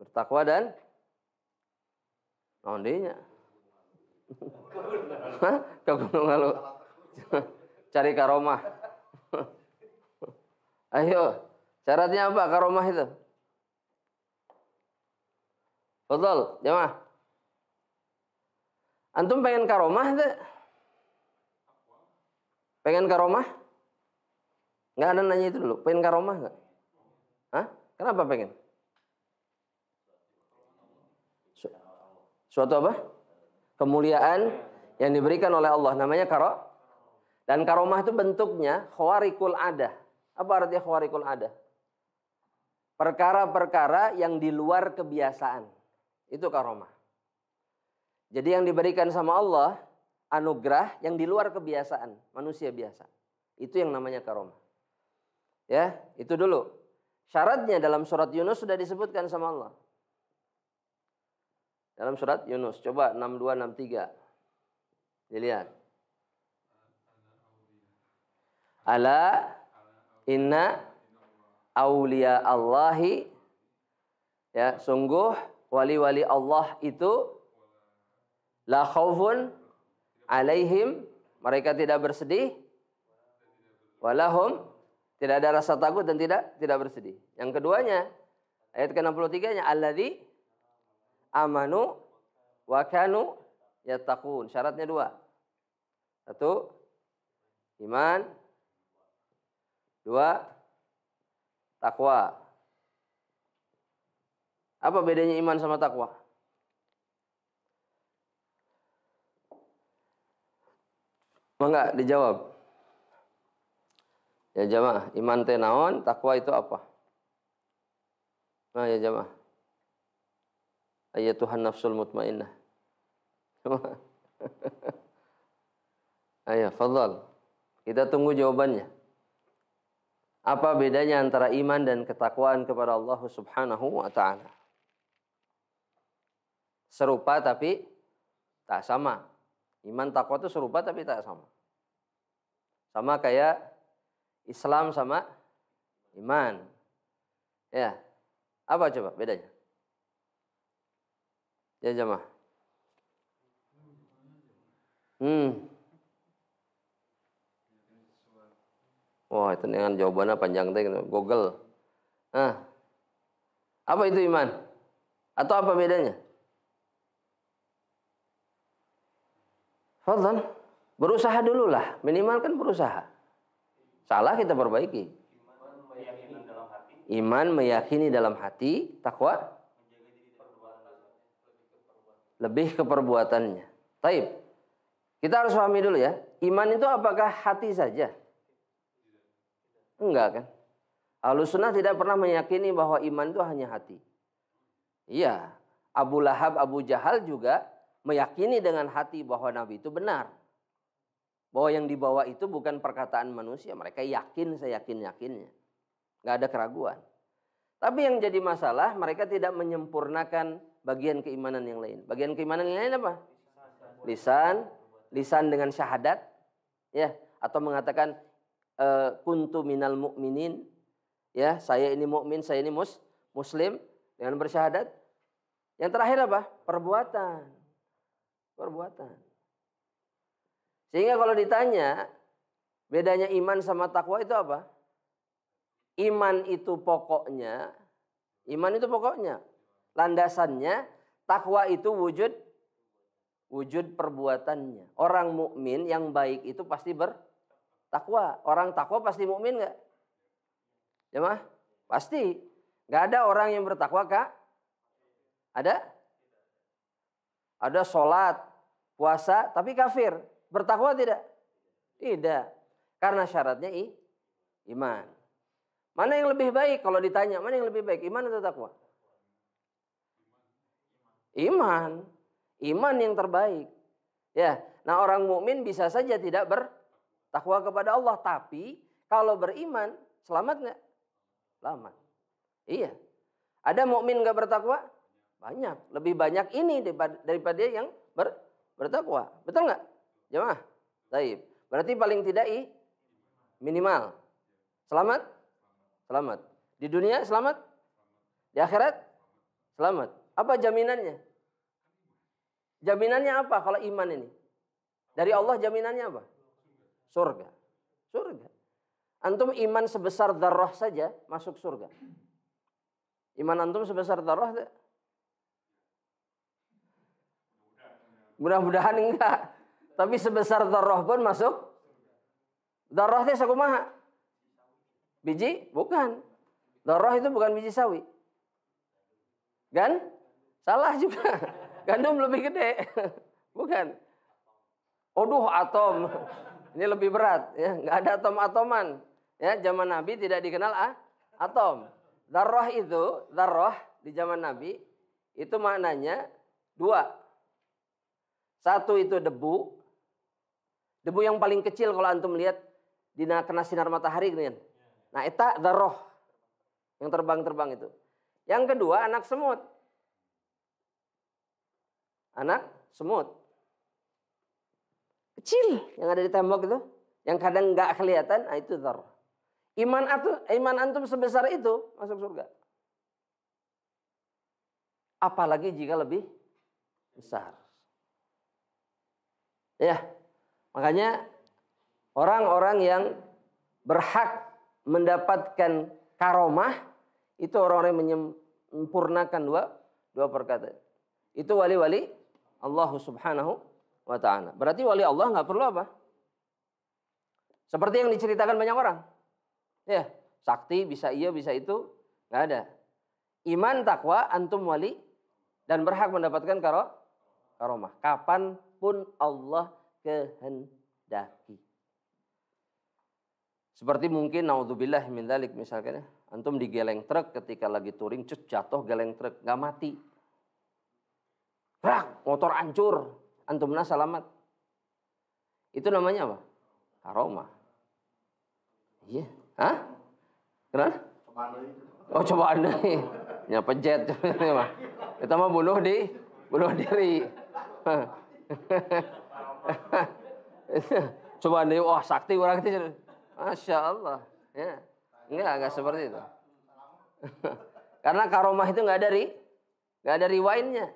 Bertakwa dan Nondinya. Hah? Ke gunung Cari karomah. Ayo. Syaratnya apa karomah itu? betul jemaah. Antum pengen karomah deh? Pengen karomah? Nggak ada nanya itu dulu. Pengen karomah nggak? Hah? Kenapa pengen? Su suatu apa? Kemuliaan yang diberikan oleh Allah. Namanya karo. Dan karomah itu bentuknya khawarikul ada. Apa artinya khawarikul ada? Perkara-perkara yang di luar kebiasaan. Itu karomah. Jadi yang diberikan sama Allah anugerah yang di luar kebiasaan manusia biasa. Itu yang namanya karomah. Ya, itu dulu. Syaratnya dalam surat Yunus sudah disebutkan sama Allah. Dalam surat Yunus, coba 6263. Dilihat. Ala inna aulia Allahi ya sungguh wali-wali Allah itu la khaufun alaihim mereka tidak bersedih walahum tidak ada rasa takut dan tidak tidak bersedih. Yang keduanya ayat ke-63-nya alladzi amanu wa kanu yattaqun. Syaratnya dua. Satu iman, dua takwa. Apa bedanya iman sama takwa? enggak dijawab. Ya jamaah, iman teh naon, takwa itu apa? Nah ya jamaah. Tuhan nafsul mutmainnah. Ayo, fadhal. Kita tunggu jawabannya. Apa bedanya antara iman dan ketakwaan kepada Allah Subhanahu wa taala? Serupa tapi tak sama. Iman takwa itu serupa tapi tak sama. Sama kayak Islam sama iman. Ya. Apa coba bedanya? Ya jemaah. Hmm. Wah, itu dengan jawabannya panjang teh gitu. Google. Ah. Apa itu iman? Atau apa bedanya? Fadlan, berusaha dululah, minimal kan berusaha. Salah kita perbaiki. Iman meyakini dalam hati. Takwa. Lebih ke perbuatannya. Taib. Kita harus pahami dulu ya. Iman itu apakah hati saja? Enggak kan? Ahlus tidak pernah meyakini bahwa iman itu hanya hati. Iya. Abu Lahab, Abu Jahal juga meyakini dengan hati bahwa Nabi itu benar bahwa yang dibawa itu bukan perkataan manusia. Mereka yakin, saya yakin yakinnya, nggak ada keraguan. Tapi yang jadi masalah mereka tidak menyempurnakan bagian keimanan yang lain. Bagian keimanan yang lain apa? Lisan, lisan dengan syahadat, ya, atau mengatakan e, kuntu minal mukminin, ya, saya ini mukmin, saya ini mus, muslim dengan bersyahadat. Yang terakhir apa? Perbuatan. Perbuatan. Sehingga kalau ditanya bedanya iman sama takwa itu apa? Iman itu pokoknya, iman itu pokoknya, landasannya takwa itu wujud wujud perbuatannya. Orang mukmin yang baik itu pasti bertakwa. Orang takwa pasti mukmin nggak? Ya mah? Pasti. Nggak ada orang yang bertakwa kak? Ada? Ada sholat, puasa, tapi kafir. Bertakwa tidak? Tidak. Karena syaratnya i, iman. Mana yang lebih baik kalau ditanya? Mana yang lebih baik? Iman atau takwa? Iman. Iman yang terbaik. Ya. Nah orang mukmin bisa saja tidak bertakwa kepada Allah. Tapi kalau beriman selamat nggak? Selamat. Iya. Ada mukmin nggak bertakwa? Banyak. Lebih banyak ini daripada yang ber, bertakwa. Betul nggak? Jemaah? Taib. Berarti paling tidak i minimal. Selamat? Selamat. Di dunia selamat? Di akhirat? Selamat. Apa jaminannya? Jaminannya apa kalau iman ini? Dari Allah jaminannya apa? Surga. Surga. Antum iman sebesar darah saja masuk surga. Iman antum sebesar darah Mudah-mudahan enggak. Tapi sebesar darah pun masuk. Darah itu sakumaha? Biji? Bukan. Darah itu bukan biji sawi. Kan? Salah juga. Gandum lebih gede. Bukan. Oduh atom. Ini lebih berat. Ya, nggak ada atom-atoman. Ya, zaman Nabi tidak dikenal ah, atom. Darah itu, darah di zaman Nabi itu maknanya dua. Satu itu debu, Debu yang paling kecil kalau antum lihat di kena sinar matahari gitu Nah, eta darroh yang terbang-terbang itu. Yang kedua anak semut. Anak semut. Kecil yang ada di tembok itu, yang kadang nggak kelihatan, nah itu darroh. Iman atau iman antum sebesar itu masuk surga. Apalagi jika lebih besar. Ya, Makanya orang-orang yang berhak mendapatkan karomah itu orang-orang yang menyempurnakan dua dua perkataan. Itu wali-wali Allah Subhanahu wa taala. Berarti wali Allah nggak perlu apa? Seperti yang diceritakan banyak orang. Ya, sakti bisa iya bisa itu nggak ada. Iman takwa antum wali dan berhak mendapatkan karo karomah. Kapan pun Allah kehendaki. Seperti mungkin naudzubillah min dalik misalkan ya, antum digeleng truk ketika lagi touring cus jatuh geleng truk nggak mati. Rak, motor hancur, antumna selamat. Itu namanya apa? Karoma. Iya. Yeah. Hah? Kenapa? Cobaan Oh coba ini. Nyapa jet. Kita mah bunuh di bunuh diri. Coba nih, wah sakti orang itu. Masya Allah. Ya. Enggak, enggak seperti itu. Karena karomah itu enggak dari enggak dari wine nya,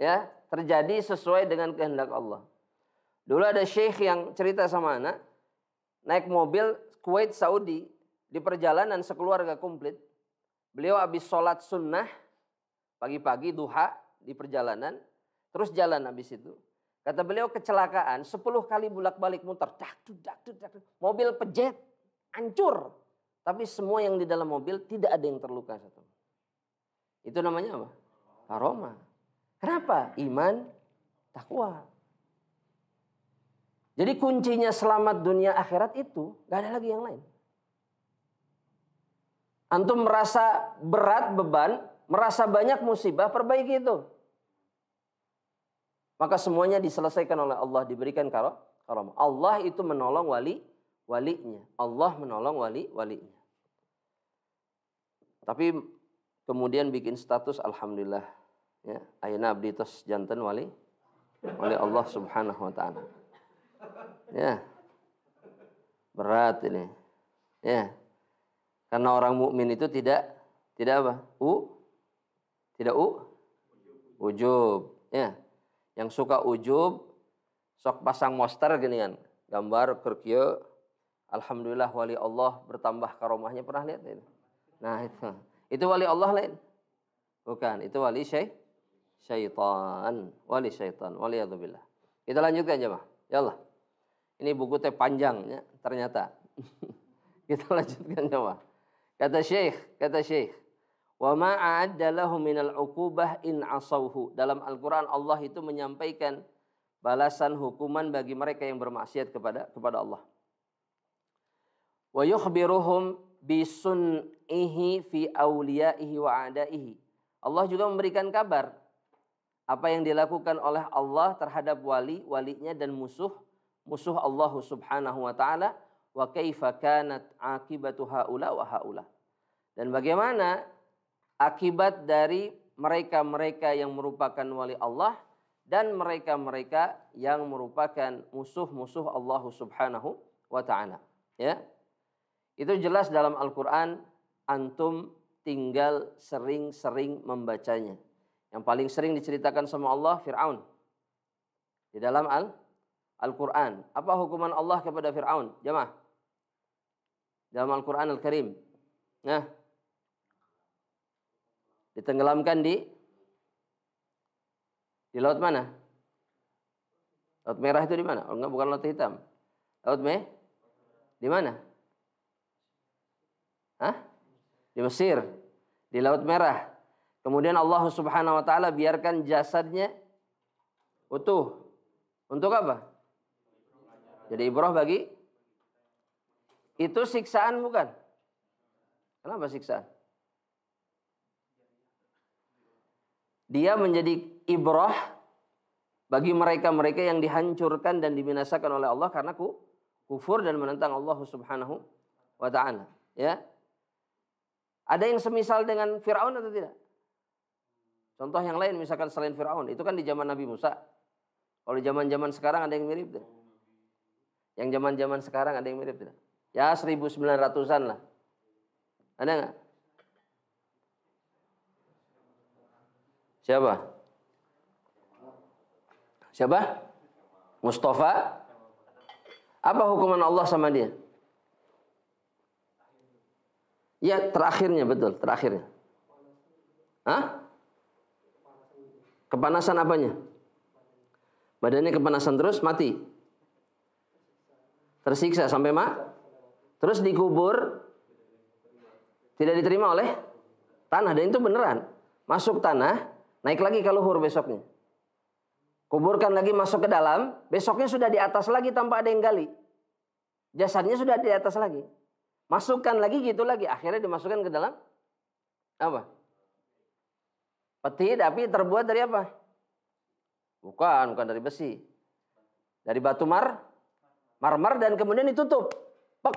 Ya, terjadi sesuai dengan kehendak Allah. Dulu ada syekh yang cerita sama anak, naik mobil Kuwait Saudi di perjalanan sekeluarga komplit. Beliau habis sholat sunnah pagi-pagi duha di perjalanan, terus jalan habis itu Kata beliau kecelakaan 10 kali bolak-balik muter. Dak, dak, dak, Mobil pejet, hancur. Tapi semua yang di dalam mobil tidak ada yang terluka satu. Itu namanya apa? Aroma. Kenapa? Iman, takwa. Jadi kuncinya selamat dunia akhirat itu gak ada lagi yang lain. Antum merasa berat beban, merasa banyak musibah, perbaiki itu. Maka semuanya diselesaikan oleh Allah, diberikan karam. Allah itu menolong wali walinya. Allah menolong wali walinya. Tapi kemudian bikin status alhamdulillah ya ayeuna abdi tos wali wali Allah Subhanahu wa taala. Ya. Berat ini. Ya. Karena orang mukmin itu tidak tidak apa? U tidak u ujub, ya yang suka ujub sok pasang monster gini kan gambar kerkio alhamdulillah wali Allah bertambah karomahnya pernah lihat ini nah itu itu wali Allah lain bukan itu wali syai syaitan wali syaitan wali adzubillah kita lanjutkan jemaah ya Allah ini buku teh panjangnya ternyata kita lanjutkan jemaah kata syekh kata syekh Wa ma'addalahu minal uqubah in asauhu. Dalam Al-Quran Allah itu menyampaikan balasan hukuman bagi mereka yang bermaksiat kepada kepada Allah. Wa yukhbiruhum bisun'ihi fi awliyaihi wa adaihi. Allah juga memberikan kabar apa yang dilakukan oleh Allah terhadap wali, walinya dan musuh, musuh Allah Subhanahu wa taala wa kaifa kanat akibatu haula wa haula. Dan bagaimana akibat dari mereka-mereka yang merupakan wali Allah dan mereka-mereka yang merupakan musuh-musuh Allah Subhanahu wa taala. Ya. Itu jelas dalam Al-Qur'an antum tinggal sering-sering membacanya. Yang paling sering diceritakan sama Allah Firaun. Di dalam Al Al-Qur'an, apa hukuman Allah kepada Firaun? jemaah Dalam Al-Qur'an Al-Karim. Nah, ditenggelamkan di di laut mana? Laut merah itu di mana? Oh enggak, bukan laut hitam. Laut Merah Di mana? Hah? Di Mesir. Di laut merah. Kemudian Allah Subhanahu wa taala biarkan jasadnya utuh. Untuk apa? Jadi ibrah bagi itu siksaan bukan? Kenapa siksaan? dia menjadi ibrah bagi mereka-mereka yang dihancurkan dan dibinasakan oleh Allah karena ku kufur dan menentang Allah Subhanahu wa taala, ya. Ada yang semisal dengan Firaun atau tidak? Contoh yang lain misalkan selain Firaun, itu kan di zaman Nabi Musa. Kalau zaman-zaman sekarang ada yang mirip tidak? Yang zaman-zaman sekarang ada yang mirip tidak? Ya 1900-an lah. Ada enggak Siapa? Siapa? Mustafa? Apa hukuman Allah sama dia? Ya terakhirnya betul, terakhirnya. Hah? Kepanasan apanya? Badannya kepanasan terus mati. Tersiksa sampai mati. Terus dikubur tidak diterima oleh tanah dan itu beneran. Masuk tanah Naik lagi ke luhur besoknya. Kuburkan lagi masuk ke dalam, besoknya sudah di atas lagi tanpa ada yang gali. Jasadnya sudah di atas lagi. Masukkan lagi gitu lagi, akhirnya dimasukkan ke dalam apa? Peti tapi terbuat dari apa? Bukan, bukan dari besi. Dari batu mar, marmer dan kemudian ditutup. Pek.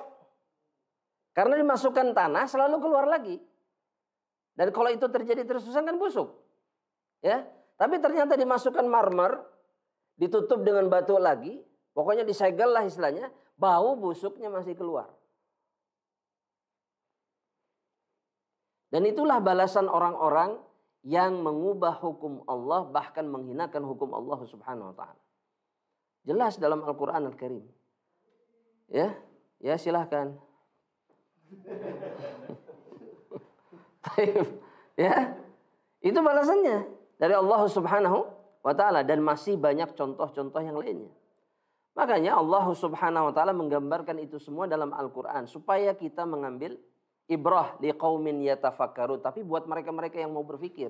Karena dimasukkan tanah selalu keluar lagi. Dan kalau itu terjadi terus-terusan kan busuk. Ya, tapi ternyata dimasukkan marmer, ditutup dengan batu lagi, pokoknya disegel lah istilahnya, bau busuknya masih keluar. Dan itulah balasan orang-orang yang mengubah hukum Allah bahkan menghinakan hukum Allah Subhanahu wa taala. Jelas dalam Al-Qur'an Al-Karim. Ya, ya silahkan. ya. Itu balasannya dari Allah Subhanahu wa taala dan masih banyak contoh-contoh yang lainnya. Makanya Allah Subhanahu wa taala menggambarkan itu semua dalam Al-Qur'an supaya kita mengambil ibrah di liqaumin yatafakkaru tapi buat mereka-mereka yang mau berpikir.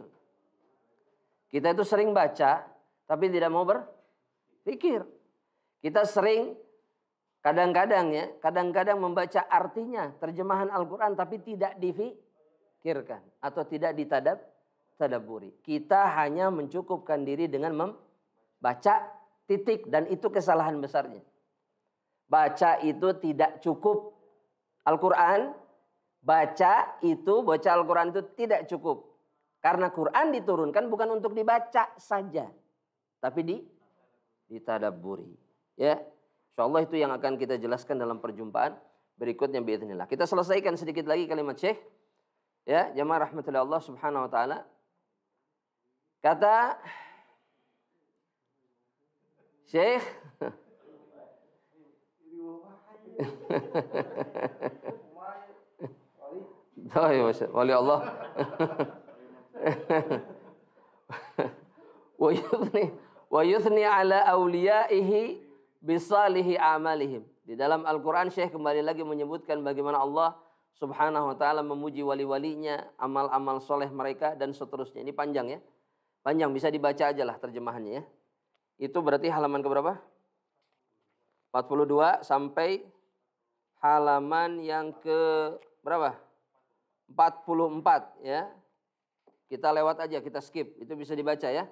Kita itu sering baca tapi tidak mau berpikir. Kita sering kadang-kadang ya, kadang-kadang membaca artinya terjemahan Al-Qur'an tapi tidak difikirkan atau tidak ditadab tadaburi. Kita hanya mencukupkan diri dengan membaca titik dan itu kesalahan besarnya. Baca itu tidak cukup. Al-Quran, baca itu, baca Al-Quran itu tidak cukup. Karena Quran diturunkan bukan untuk dibaca saja. Tapi di ditadaburi. Ya, Insya Allah itu yang akan kita jelaskan dalam perjumpaan berikutnya biidznillah. Kita selesaikan sedikit lagi kalimat Syekh. Ya, jamaah rahmatullah Allah Subhanahu wa taala Kata Syekh oh, ya, wali Allah. Di dalam Al-Qur'an Syekh kembali lagi menyebutkan bagaimana Allah Subhanahu wa taala memuji wali-walinya, amal-amal soleh mereka dan seterusnya. Ini panjang ya. Panjang bisa dibaca aja lah terjemahannya ya. Itu berarti halaman keberapa? 42 sampai halaman yang ke berapa? 44 ya. Kita lewat aja, kita skip. Itu bisa dibaca ya.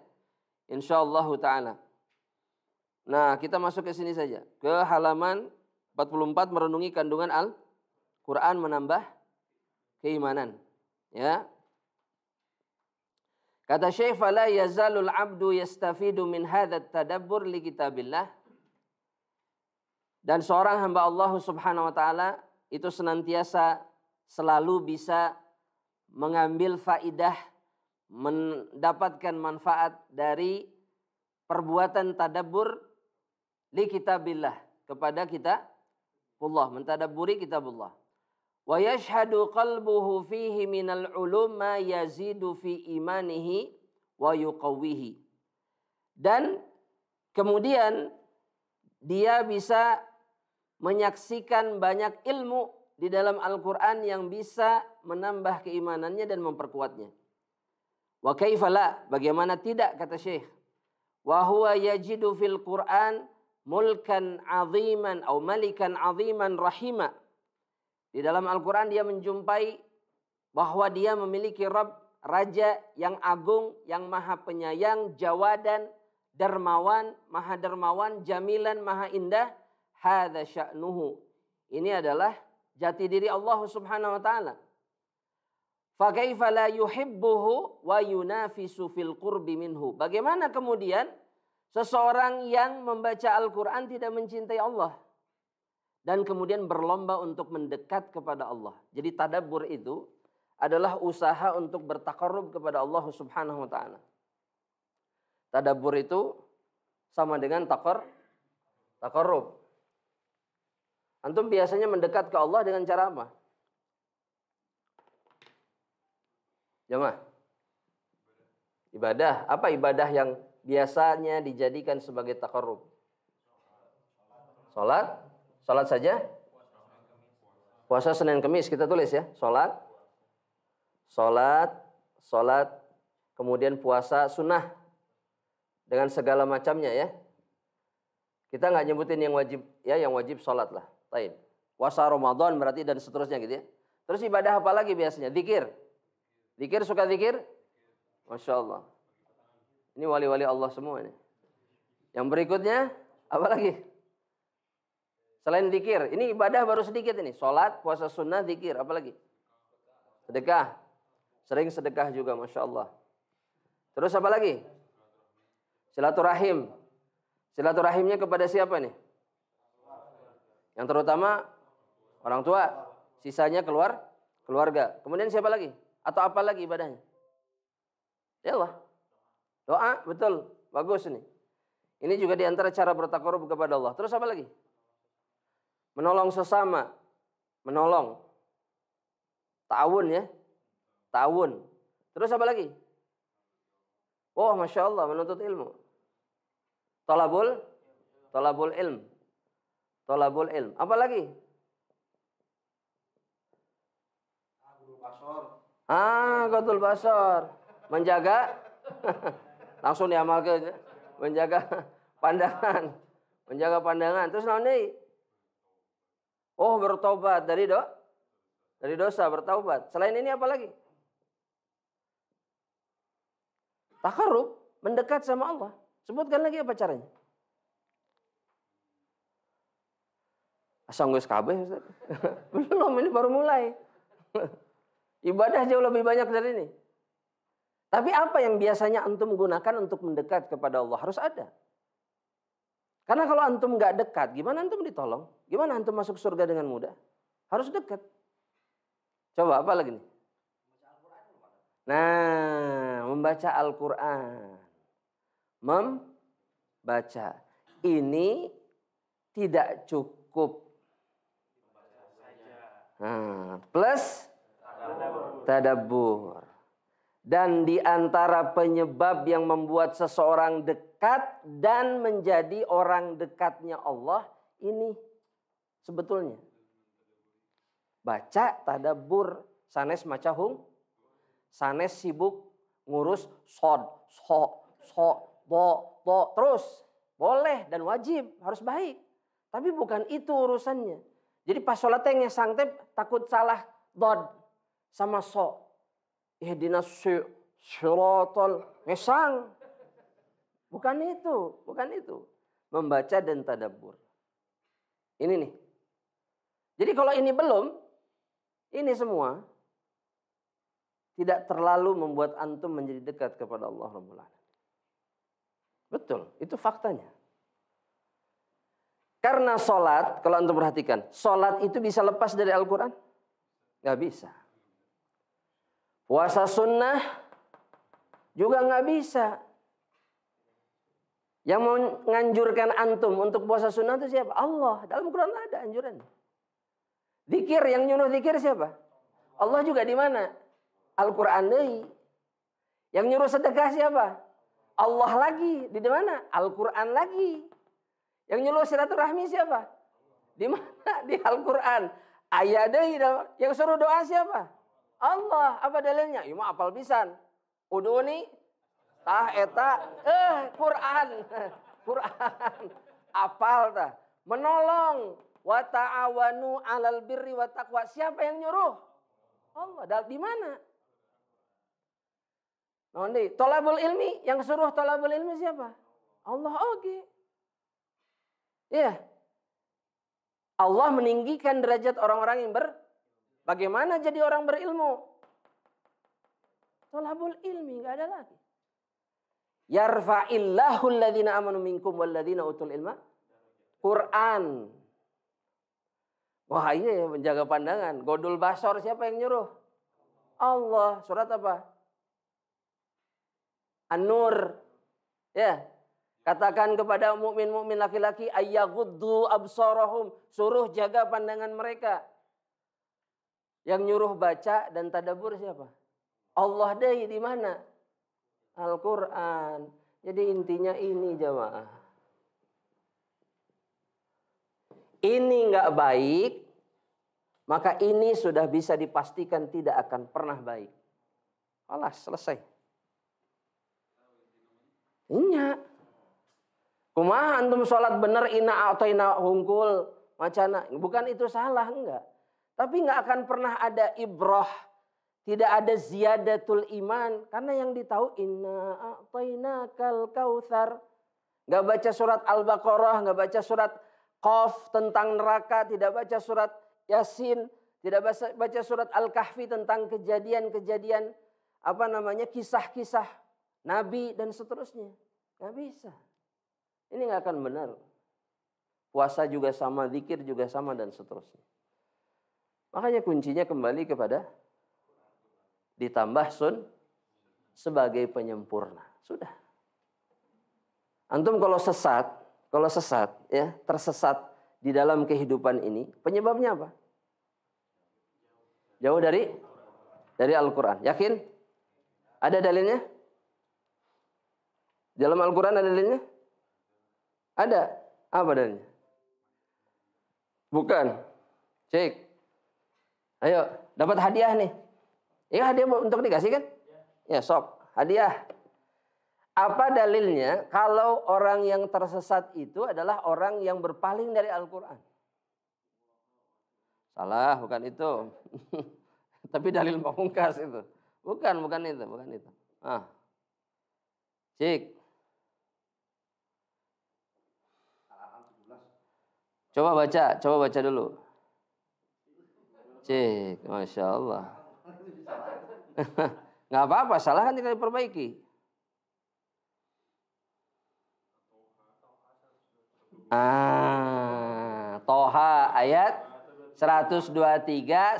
Insyaallah taala. Nah, kita masuk ke sini saja. Ke halaman 44 merenungi kandungan Al Quran menambah keimanan. Ya, Kata Syekh fala yazalul abdu yastafidu min hadzat tadabbur li kitabillah. Dan seorang hamba Allah Subhanahu wa taala itu senantiasa selalu bisa mengambil faidah mendapatkan manfaat dari perbuatan tadabbur li kitabillah kepada kita Allah mentadabburi kitabullah wa yashhadu qalbuhu fihi العلوم ulum ma yazidu fi imanihi wa dan kemudian dia bisa menyaksikan banyak ilmu di dalam Al-Qur'an yang bisa menambah keimanannya dan memperkuatnya wa kaifala bagaimana tidak kata Syekh wa huwa yajidu fil Qur'an mulkan aziman atau malikan aziman rahimah. Di dalam Al-Quran dia menjumpai bahwa dia memiliki Rob Raja yang agung, yang maha penyayang, jawadan, dermawan, maha dermawan, jamilan, maha indah. Hada sya'nuhu. Ini adalah jati diri Allah subhanahu wa ta'ala. Fakaifa la yuhibbuhu wa yunafisu fil qurbi minhu. Bagaimana kemudian seseorang yang membaca Al-Quran tidak mencintai Allah? dan kemudian berlomba untuk mendekat kepada Allah. Jadi tadabur itu adalah usaha untuk bertakarub kepada Allah Subhanahu wa taala. Tadabur itu sama dengan takar takarub. Antum biasanya mendekat ke Allah dengan cara apa? Jemaah. Ibadah. Apa ibadah yang biasanya dijadikan sebagai takarub? Salat, Sholat saja? Puasa Senin Kemis kita tulis ya. sholat, sholat, sholat, kemudian puasa sunnah dengan segala macamnya ya. Kita nggak nyebutin yang wajib ya yang wajib sholat lah. Lain. Puasa Ramadan berarti dan seterusnya gitu ya. Terus ibadah apa lagi biasanya? Dikir. Dikir suka dikir? Masya Allah. Ini wali-wali Allah semua ini. Yang berikutnya apa lagi? Selain dikir, ini ibadah baru sedikit ini. Sholat, puasa sunnah, dikir, apalagi? Sedekah. Sering sedekah juga, Masya Allah. Terus apa lagi? Silaturahim. Silaturahimnya kepada siapa nih? Yang terutama orang tua. Sisanya keluar keluarga. Kemudian siapa lagi? Atau apa lagi ibadahnya? Ya Allah. Doa, betul. Bagus ini. Ini juga diantara cara bertakarub kepada Allah. Terus apa lagi? menolong sesama, menolong. tahun ya. tahun, Terus apa lagi? Oh, Masya Allah, menuntut ilmu. Tolabul? Tolabul ilm. Tolabul ilm. Apa lagi? Ah, Gotul Basor. Menjaga. Langsung diamalkan. Ya. Menjaga pandangan. Menjaga pandangan. Terus nanti Oh bertobat dari do dari dosa bertobat. Selain ini apa lagi? Takarub mendekat sama Allah. Sebutkan lagi apa caranya? Asal kabeh Ustaz. Belum, ini baru mulai. Ibadah jauh lebih banyak dari ini. Tapi apa yang biasanya antum gunakan untuk mendekat kepada Allah harus ada. Karena kalau antum nggak dekat, gimana antum ditolong? Gimana antum masuk surga dengan mudah? Harus dekat. Coba apa lagi nih? Nah, membaca Al-Quran. Membaca. Ini tidak cukup. Nah, plus tadabur. Dan di antara penyebab yang membuat seseorang dekat dekat dan menjadi orang dekatnya Allah ini sebetulnya. Baca tadabur sanes macahung, sanes sibuk ngurus sod, so, so, bo, bo, terus. Boleh dan wajib, harus baik. Tapi bukan itu urusannya. Jadi pas sholat yang nyesang takut salah dod sama so. Ihdina syiratal ngesang Bukan itu, bukan itu. Membaca dan tadabbur. Ini nih. Jadi kalau ini belum, ini semua tidak terlalu membuat antum menjadi dekat kepada Allah Rabbul Betul, itu faktanya. Karena sholat, kalau antum perhatikan, sholat itu bisa lepas dari Al-Quran? Gak bisa. Puasa sunnah juga gak bisa. Yang menganjurkan antum untuk puasa sunnah itu siapa? Allah. Dalam Quran ada anjuran. Zikir yang nyuruh zikir siapa? Allah juga di mana? Al-Quran Yang nyuruh sedekah siapa? Allah lagi. Di mana? Al-Quran lagi. Yang nyuruh silaturahmi siapa? Di mana? Di Al-Quran. Ayadai yang suruh doa siapa? Allah. Apa dalilnya? Ya apal pisan. Uduni Tah eta eh Quran. Quran. Apal tah. Menolong wa ta'awanu 'alal birri wa taqwa. Siapa yang nyuruh? Allah. Dal di mana? Nondi, tolabul ilmi yang suruh tolabul ilmi siapa? Allah oke. Okay. Iya. Yeah. Allah meninggikan derajat orang-orang yang ber Bagaimana jadi orang berilmu? Tolabul ilmi nggak ada lagi. Yarfa'illahu alladhina amanu minkum walladhina utul ilma. Quran. Wah iya ya menjaga pandangan. Godul basor siapa yang nyuruh? Allah. Surat apa? An-Nur. Ya. Katakan kepada mukmin-mukmin laki-laki ayyaghuddu absarahum, suruh jaga pandangan mereka. Yang nyuruh baca dan tadabur siapa? Allah deh di mana? Al-Quran. Jadi intinya ini jamaah. Ini nggak baik, maka ini sudah bisa dipastikan tidak akan pernah baik. Alas, selesai. Iya. Kumaha antum sholat bener ina atau ina hungkul macana. Bukan itu salah enggak. Tapi nggak akan pernah ada ibroh tidak ada ziyadatul iman karena yang ditahu inna a'tainakal kautsar. Enggak baca surat Al-Baqarah, enggak baca surat Qaf tentang neraka, tidak baca surat Yasin, tidak baca, baca surat Al-Kahfi tentang kejadian-kejadian apa namanya kisah-kisah nabi dan seterusnya. Enggak bisa. Ini enggak akan benar. Puasa juga sama, zikir juga sama dan seterusnya. Makanya kuncinya kembali kepada ditambah sun sebagai penyempurna. Sudah. Antum kalau sesat, kalau sesat ya, tersesat di dalam kehidupan ini, penyebabnya apa? Jauh dari dari Al-Qur'an. Yakin? Ada dalilnya? Dalam Al-Qur'an ada dalilnya? Ada. Apa dalilnya? Bukan. Cek. Ayo, dapat hadiah nih. Ini ya, hadiah untuk dikasih kan? Ya, sok. Hadiah. Apa dalilnya kalau orang yang tersesat itu adalah orang yang berpaling dari Al-Quran? Salah, bukan itu. Tapi dalil pamungkas itu. Bukan, bukan itu, bukan itu. Ah. Cik. Coba baca, coba baca dulu. Cik, Masya Allah. Nggak apa-apa, salah kan tidak diperbaiki. Ah, Toha ayat 123, 124.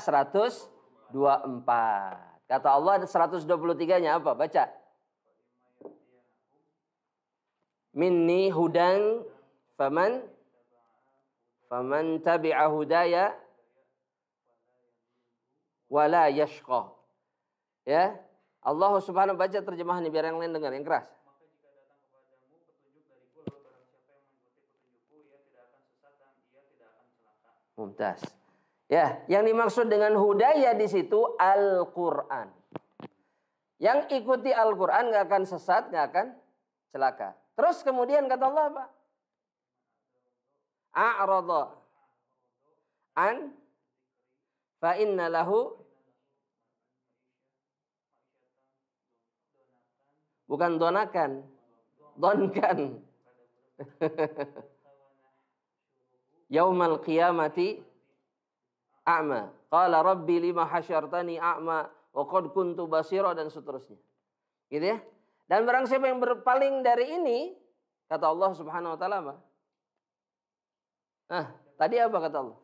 Kata Allah 123-nya apa? Baca. Minni hudan faman faman tabi'a hudaya wala yashqa. Ya. Allah Subhanahu baca terjemahannya biar yang lain dengar yang keras. Mumtaz. Ya, yang dimaksud dengan hudaya di situ Al-Qur'an. Yang ikuti Al-Qur'an nggak akan sesat, nggak akan celaka. Terus kemudian kata Allah apa? A'radha an fa inna lahu Bukan donakan. Donkan. Yaumal qiyamati a'ma. Qala rabbi lima hasyartani a'ma wa qad kuntu basira dan seterusnya. Gitu ya. Dan barang siapa yang berpaling dari ini, kata Allah Subhanahu wa taala apa? Nah, tadi apa kata Allah?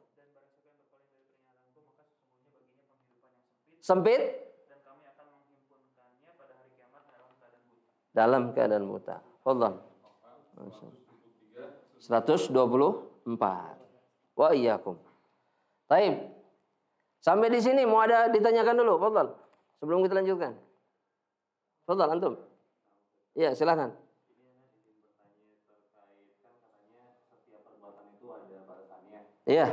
Sempit? dalam keadaan buta. Fadlan. 124. Wa iyyakum. Baik. Sampai di sini mau ada ditanyakan dulu, Fadlan. Sebelum kita lanjutkan. Fadlan antum. Iya, silakan. Iya.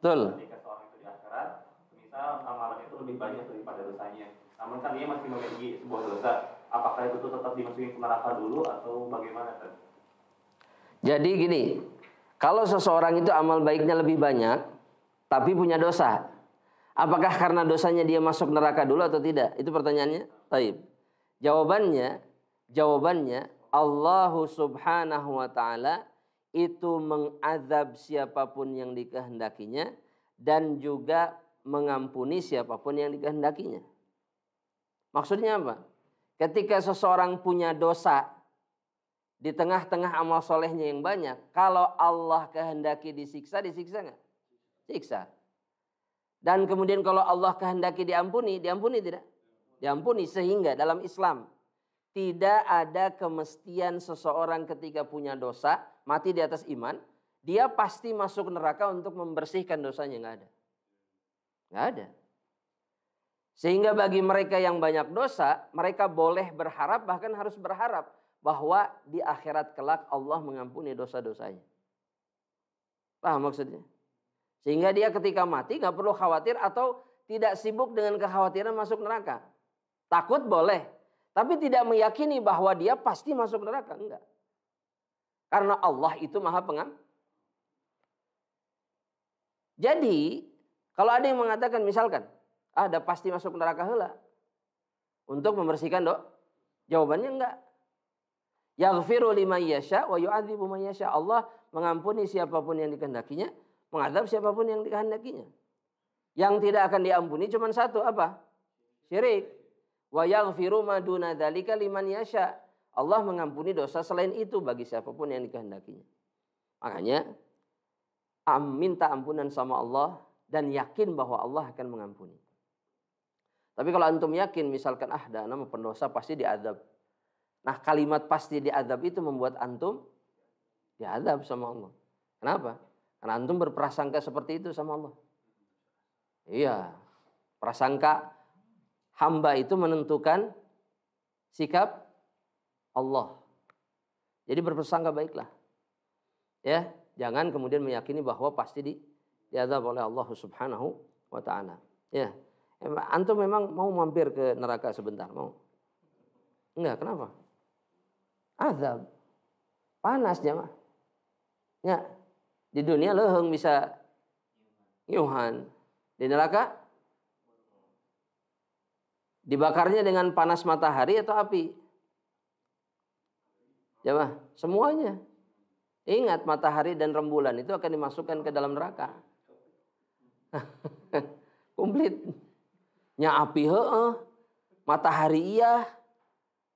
Betul. Ketika seorang itu di akhirat, misal amalan itu lebih banyak daripada dosanya. Namun kan dia masih memiliki sebuah dosa apakah itu tetap dimasukin ke neraka dulu atau bagaimana kan? Jadi gini, kalau seseorang itu amal baiknya lebih banyak, tapi punya dosa, apakah karena dosanya dia masuk neraka dulu atau tidak? Itu pertanyaannya. Taib. Jawabannya, jawabannya Allah Subhanahu wa taala itu mengazab siapapun yang dikehendakinya dan juga mengampuni siapapun yang dikehendakinya. Maksudnya apa? Ketika seseorang punya dosa di tengah-tengah amal solehnya yang banyak, kalau Allah kehendaki disiksa, disiksa nggak? Siksa. Dan kemudian kalau Allah kehendaki diampuni, diampuni tidak? Diampuni sehingga dalam Islam tidak ada kemestian seseorang ketika punya dosa mati di atas iman, dia pasti masuk neraka untuk membersihkan dosanya nggak ada, nggak ada. Sehingga bagi mereka yang banyak dosa, mereka boleh berharap bahkan harus berharap bahwa di akhirat kelak Allah mengampuni dosa-dosanya. Paham maksudnya? Sehingga dia ketika mati nggak perlu khawatir atau tidak sibuk dengan kekhawatiran masuk neraka. Takut boleh, tapi tidak meyakini bahwa dia pasti masuk neraka. Enggak. Karena Allah itu maha pengam. Jadi, kalau ada yang mengatakan misalkan, ada pasti masuk neraka hela untuk membersihkan dok jawabannya enggak yaghfiru liman yasha wa yu'adzibu man yasha Allah mengampuni siapapun yang dikehendakinya mengadab siapapun yang dikehendakinya yang tidak akan diampuni cuma satu apa syirik wa yaghfiru duna dzalika liman yasha Allah mengampuni dosa selain itu bagi siapapun yang dikehendakinya makanya minta ampunan sama Allah dan yakin bahwa Allah akan mengampuni tapi kalau antum yakin misalkan ah dana pendosa pasti diadab. Nah kalimat pasti diadab itu membuat antum diadab sama Allah. Kenapa? Karena antum berprasangka seperti itu sama Allah. Iya. Prasangka hamba itu menentukan sikap Allah. Jadi berprasangka baiklah. Ya, jangan kemudian meyakini bahwa pasti di diazab oleh Allah Subhanahu wa taala. Ya. Antum memang mau mampir ke neraka sebentar, mau? Enggak, kenapa? Azab. Panas jamaah. Ya, di dunia leheng bisa Yohan. Di neraka dibakarnya dengan panas matahari atau api. Jamaah, ya, semuanya. Ingat matahari dan rembulan itu akan dimasukkan ke dalam neraka. Komplit. Nya api heeh, matahari iya.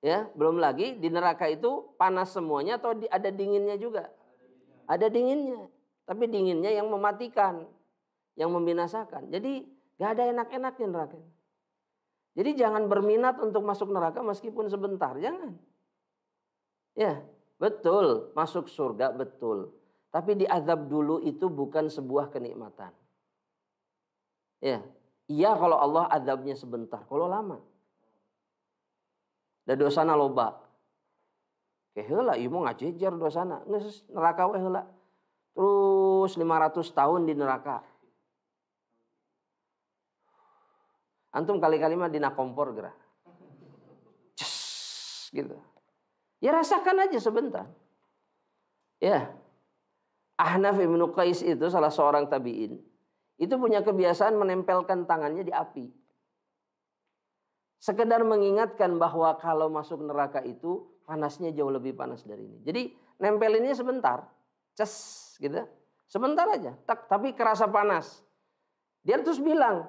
Ya, belum lagi di neraka itu panas semuanya atau ada dinginnya juga? Ada dinginnya. Tapi dinginnya yang mematikan, yang membinasakan. Jadi gak ada enak-enaknya neraka. Jadi jangan berminat untuk masuk neraka meskipun sebentar, jangan. Ya, betul, masuk surga betul. Tapi di azab dulu itu bukan sebuah kenikmatan. Ya, Iya kalau Allah adabnya sebentar, kalau lama. dosa dosana loba. kehela, heula ieu mah ngajejer dosana, geus neraka we heula. Terus 500 tahun di neraka. Antum kali-kali mah dina kompor gerah. Cus, gitu. Ya rasakan aja sebentar. Ya. Ahnaf ibnu Qais itu salah seorang tabi'in itu punya kebiasaan menempelkan tangannya di api. Sekedar mengingatkan bahwa kalau masuk neraka itu panasnya jauh lebih panas dari ini. Jadi nempelinnya sebentar, ces gitu. Sebentar aja, tak, tapi kerasa panas. Dia terus bilang,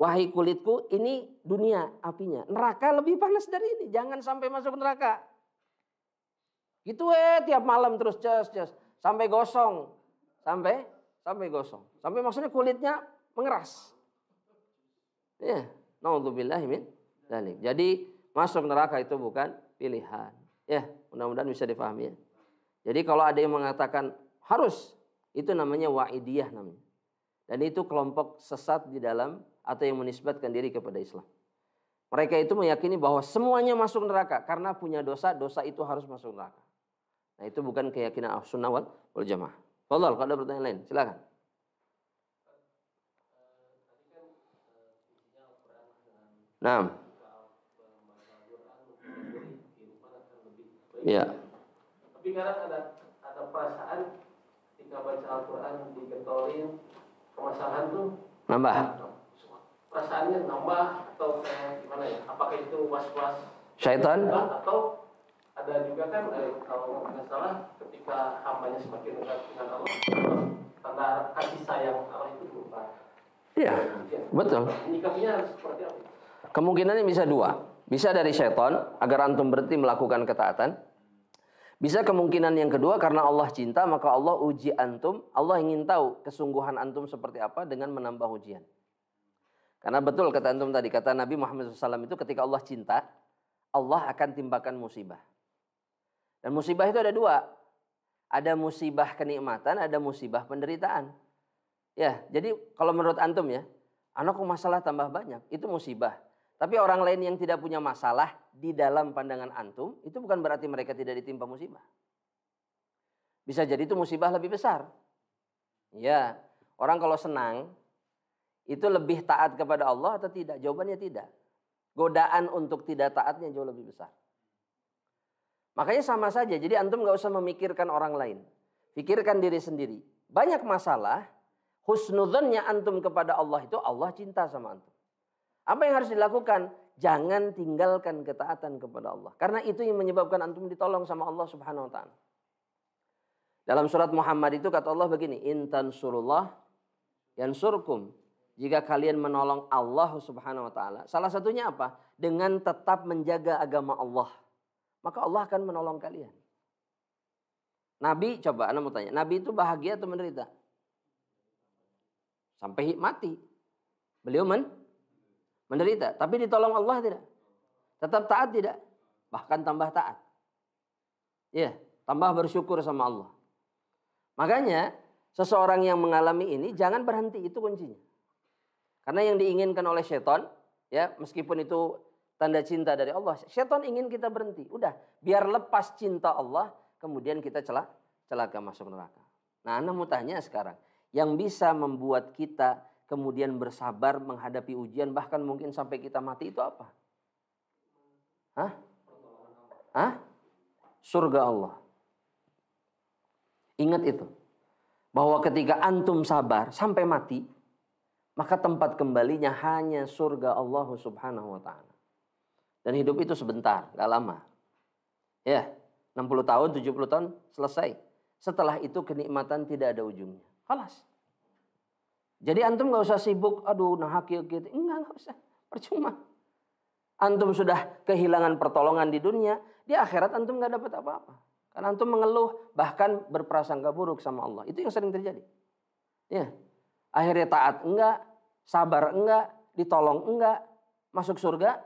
wahai kulitku ini dunia apinya. Neraka lebih panas dari ini, jangan sampai masuk neraka. Gitu eh tiap malam terus ces, ces. Sampai gosong, sampai sampai gosong. Sampai maksudnya kulitnya mengeras. Ya, naudzubillah min dzalik. Jadi masuk neraka itu bukan pilihan. Ya, mudah-mudahan bisa dipahami ya. Jadi kalau ada yang mengatakan harus itu namanya wa'idiyah namanya. Dan itu kelompok sesat di dalam atau yang menisbatkan diri kepada Islam. Mereka itu meyakini bahwa semuanya masuk neraka karena punya dosa, dosa itu harus masuk neraka. Nah, itu bukan keyakinan Ahlussunnah wal Jamaah. Fadal, kalau ada pertanyaan lain, silakan. Nah. Ya. Tapi kadang ada ada perasaan ketika baca Al-Quran digentolin permasalahan tuh nambah. Perasaannya nambah atau kayak gimana ya? Apakah itu was-was? Syaitan? Atau ada juga kan eh, kalau nggak salah ketika hambanya semakin dekat dengan Allah tanda kasih sayang Allah itu berubah iya ya. betul menyikapinya seperti apa kemungkinannya bisa dua bisa dari setan agar antum berhenti melakukan ketaatan bisa kemungkinan yang kedua karena Allah cinta maka Allah uji antum Allah ingin tahu kesungguhan antum seperti apa dengan menambah ujian karena betul kata antum tadi kata Nabi Muhammad SAW itu ketika Allah cinta Allah akan timbakan musibah dan musibah itu ada dua. Ada musibah kenikmatan, ada musibah penderitaan. Ya, jadi kalau menurut antum ya, anakku masalah tambah banyak, itu musibah. Tapi orang lain yang tidak punya masalah di dalam pandangan antum, itu bukan berarti mereka tidak ditimpa musibah. Bisa jadi itu musibah lebih besar. Ya, orang kalau senang, itu lebih taat kepada Allah atau tidak? Jawabannya tidak. Godaan untuk tidak taatnya jauh lebih besar. Makanya sama saja. Jadi antum gak usah memikirkan orang lain. Pikirkan diri sendiri. Banyak masalah. Husnudhannya antum kepada Allah itu Allah cinta sama antum. Apa yang harus dilakukan? Jangan tinggalkan ketaatan kepada Allah. Karena itu yang menyebabkan antum ditolong sama Allah subhanahu wa ta'ala. Dalam surat Muhammad itu kata Allah begini. Intan surullah surkum. Jika kalian menolong Allah subhanahu wa ta'ala. Salah satunya apa? Dengan tetap menjaga agama Allah maka Allah akan menolong kalian. Nabi coba Anda mau tanya, Nabi itu bahagia atau menderita? Sampai mati. Beliau men menderita, tapi ditolong Allah tidak? Tetap taat tidak? Bahkan tambah taat. Ya, tambah bersyukur sama Allah. Makanya seseorang yang mengalami ini jangan berhenti itu kuncinya. Karena yang diinginkan oleh setan ya meskipun itu tanda cinta dari Allah. Syaitan ingin kita berhenti. Udah, biar lepas cinta Allah, kemudian kita celak, celaka masuk neraka. Nah, Anda mau tanya sekarang, yang bisa membuat kita kemudian bersabar menghadapi ujian, bahkan mungkin sampai kita mati itu apa? Hah? Hah? Surga Allah. Ingat itu. Bahwa ketika antum sabar sampai mati, maka tempat kembalinya hanya surga Allah subhanahu wa ta'ala. Dan hidup itu sebentar, gak lama. Ya, 60 tahun, 70 tahun, selesai. Setelah itu kenikmatan tidak ada ujungnya. Kalas. Jadi antum gak usah sibuk, aduh nah gitu. Enggak, gak usah. Percuma. Antum sudah kehilangan pertolongan di dunia, di akhirat antum gak dapat apa-apa. Karena antum mengeluh, bahkan berprasangka buruk sama Allah. Itu yang sering terjadi. Ya. Akhirnya taat enggak, sabar enggak, ditolong enggak, masuk surga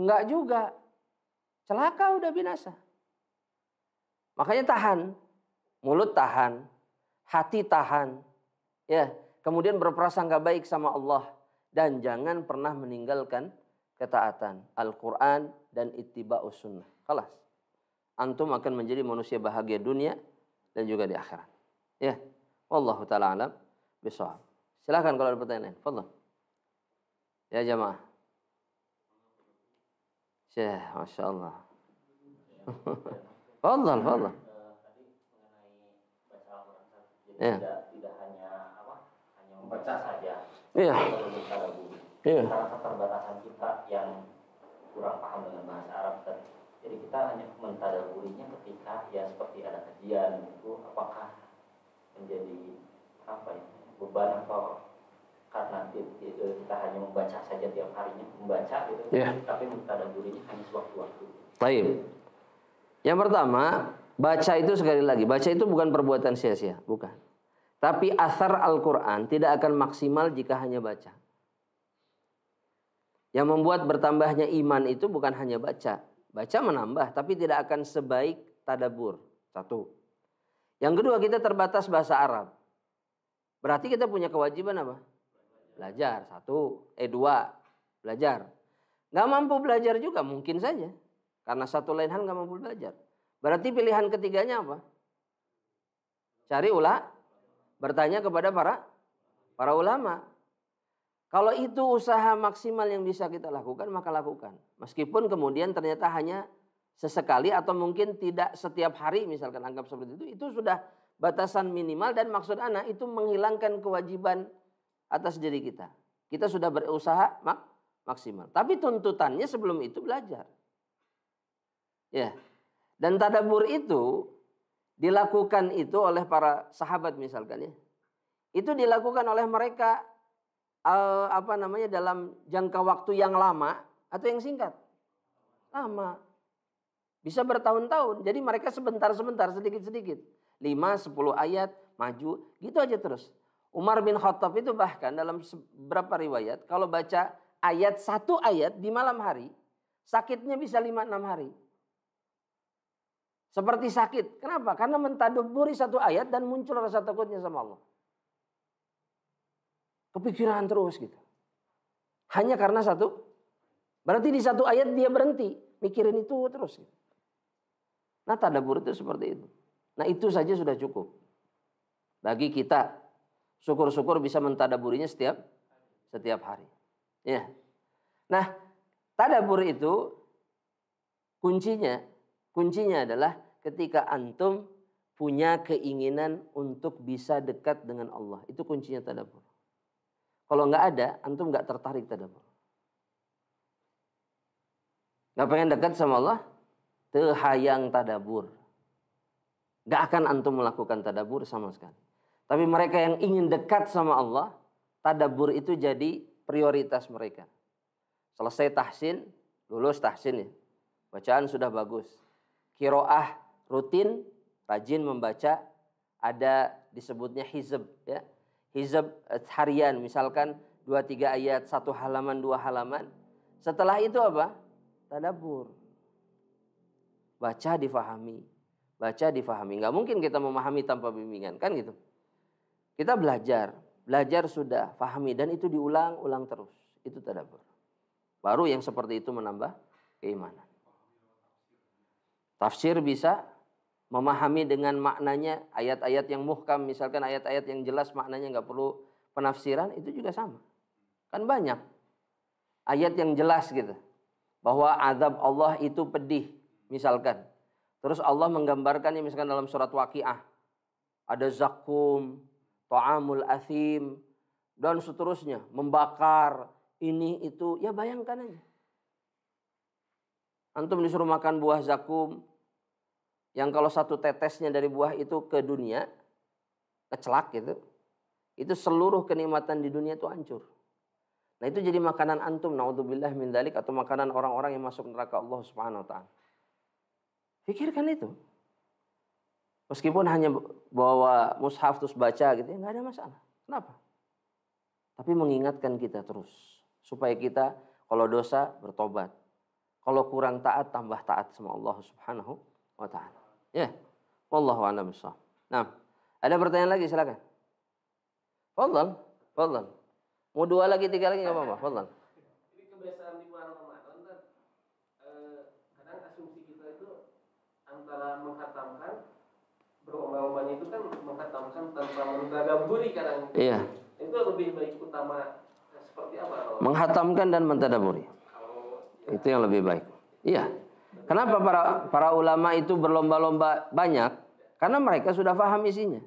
Enggak juga. Celaka udah binasa. Makanya tahan. Mulut tahan. Hati tahan. Ya, kemudian berprasangka baik sama Allah dan jangan pernah meninggalkan ketaatan Al-Qur'an dan ittiba'us sunnah. Kelas. Antum akan menjadi manusia bahagia dunia dan juga di akhirat. Ya. Wallahu taala alam bisawab. Silakan kalau ada pertanyaan lain. Ya jemaah Syekh, Masya Allah. Fadal, fadal. Ya. Tidak hanya apa, hanya membaca saja. Iya. Karena iya. keterbatasan kita yang kurang paham dengan bahasa Arab dan jadi kita hanya mentadaburinya ketika ya seperti ada kajian itu apakah menjadi apa ya beban atau karena itu kita hanya membaca saja tiap harinya membaca gitu yeah. tapi mentadaburinya hanya sewaktu-waktu. Baik. Yang pertama, baca itu sekali lagi, baca itu bukan perbuatan sia-sia, bukan. Tapi asar Al-Qur'an tidak akan maksimal jika hanya baca. Yang membuat bertambahnya iman itu bukan hanya baca. Baca menambah tapi tidak akan sebaik tadabur. Satu. Yang kedua kita terbatas bahasa Arab. Berarti kita punya kewajiban apa? belajar satu eh dua belajar nggak mampu belajar juga mungkin saja karena satu lain hal nggak mampu belajar berarti pilihan ketiganya apa cari ulah bertanya kepada para para ulama kalau itu usaha maksimal yang bisa kita lakukan maka lakukan meskipun kemudian ternyata hanya sesekali atau mungkin tidak setiap hari misalkan anggap seperti itu itu sudah batasan minimal dan maksud anak itu menghilangkan kewajiban atas diri kita. Kita sudah berusaha mak maksimal. Tapi tuntutannya sebelum itu belajar. Ya. Dan tadabur itu dilakukan itu oleh para sahabat misalkan ya. Itu dilakukan oleh mereka uh, apa namanya dalam jangka waktu yang lama atau yang singkat? Lama. Bisa bertahun-tahun. Jadi mereka sebentar-sebentar sedikit-sedikit. 5, 10 ayat, maju, gitu aja terus. Umar bin Khattab itu bahkan dalam beberapa riwayat kalau baca ayat satu ayat di malam hari sakitnya bisa lima enam hari. Seperti sakit. Kenapa? Karena mentadaburi satu ayat dan muncul rasa takutnya sama Allah. Kepikiran terus gitu. Hanya karena satu. Berarti di satu ayat dia berhenti. Mikirin itu terus. Gitu. Nah tadabur itu seperti itu. Nah itu saja sudah cukup. Bagi kita syukur-syukur bisa mentadaburinya setiap setiap hari. Ya. Nah, tadabur itu kuncinya kuncinya adalah ketika antum punya keinginan untuk bisa dekat dengan Allah. Itu kuncinya tadabur. Kalau nggak ada, antum nggak tertarik tadabur. Nggak pengen dekat sama Allah, tehayang tadabur. Nggak akan antum melakukan tadabur sama sekali. Tapi mereka yang ingin dekat sama Allah, tadabur itu jadi prioritas mereka. Selesai tahsin, lulus tahsin ya. Bacaan sudah bagus. Kiroah rutin, rajin membaca. Ada disebutnya hizab ya. Hizab eh, harian misalkan dua tiga ayat, satu halaman, dua halaman. Setelah itu apa? Tadabur. Baca difahami. Baca difahami. Gak mungkin kita memahami tanpa bimbingan. Kan gitu. Kita belajar, belajar sudah, fahami dan itu diulang-ulang terus. Itu tadabbur. Baru yang seperti itu menambah keimanan. Tafsir bisa memahami dengan maknanya ayat-ayat yang muhkam, misalkan ayat-ayat yang jelas maknanya nggak perlu penafsiran, itu juga sama. Kan banyak ayat yang jelas gitu. Bahwa azab Allah itu pedih, misalkan. Terus Allah menggambarkannya misalkan dalam surat Waqiah. Ada zakum, ta'amul asim, dan seterusnya. Membakar, ini, itu. Ya bayangkan aja. Antum disuruh makan buah zakum. Yang kalau satu tetesnya dari buah itu ke dunia. Kecelak gitu. Itu seluruh kenikmatan di dunia itu hancur. Nah itu jadi makanan antum. Naudzubillah min dalik. Atau makanan orang-orang yang masuk neraka Allah subhanahu wa ta'ala. Pikirkan itu. Meskipun hanya bawa mushaf terus baca gitu ya, nggak ada masalah. Kenapa? Tapi mengingatkan kita terus. Supaya kita kalau dosa bertobat. Kalau kurang taat, tambah taat sama Allah subhanahu wa ta'ala. Ya. Wallahu a'lam Nah, ada pertanyaan lagi silakan. Fadlan, fadlan. Mau dua lagi, tiga lagi nggak apa-apa. Fadlan. mentadaburi kadang. Iya. Itu lebih baik utama eh, seperti apa? Menghatamkan dan mentadaburi. Ya. Itu yang lebih baik. Iya. Kenapa para para ulama itu berlomba-lomba banyak? Karena mereka sudah paham isinya.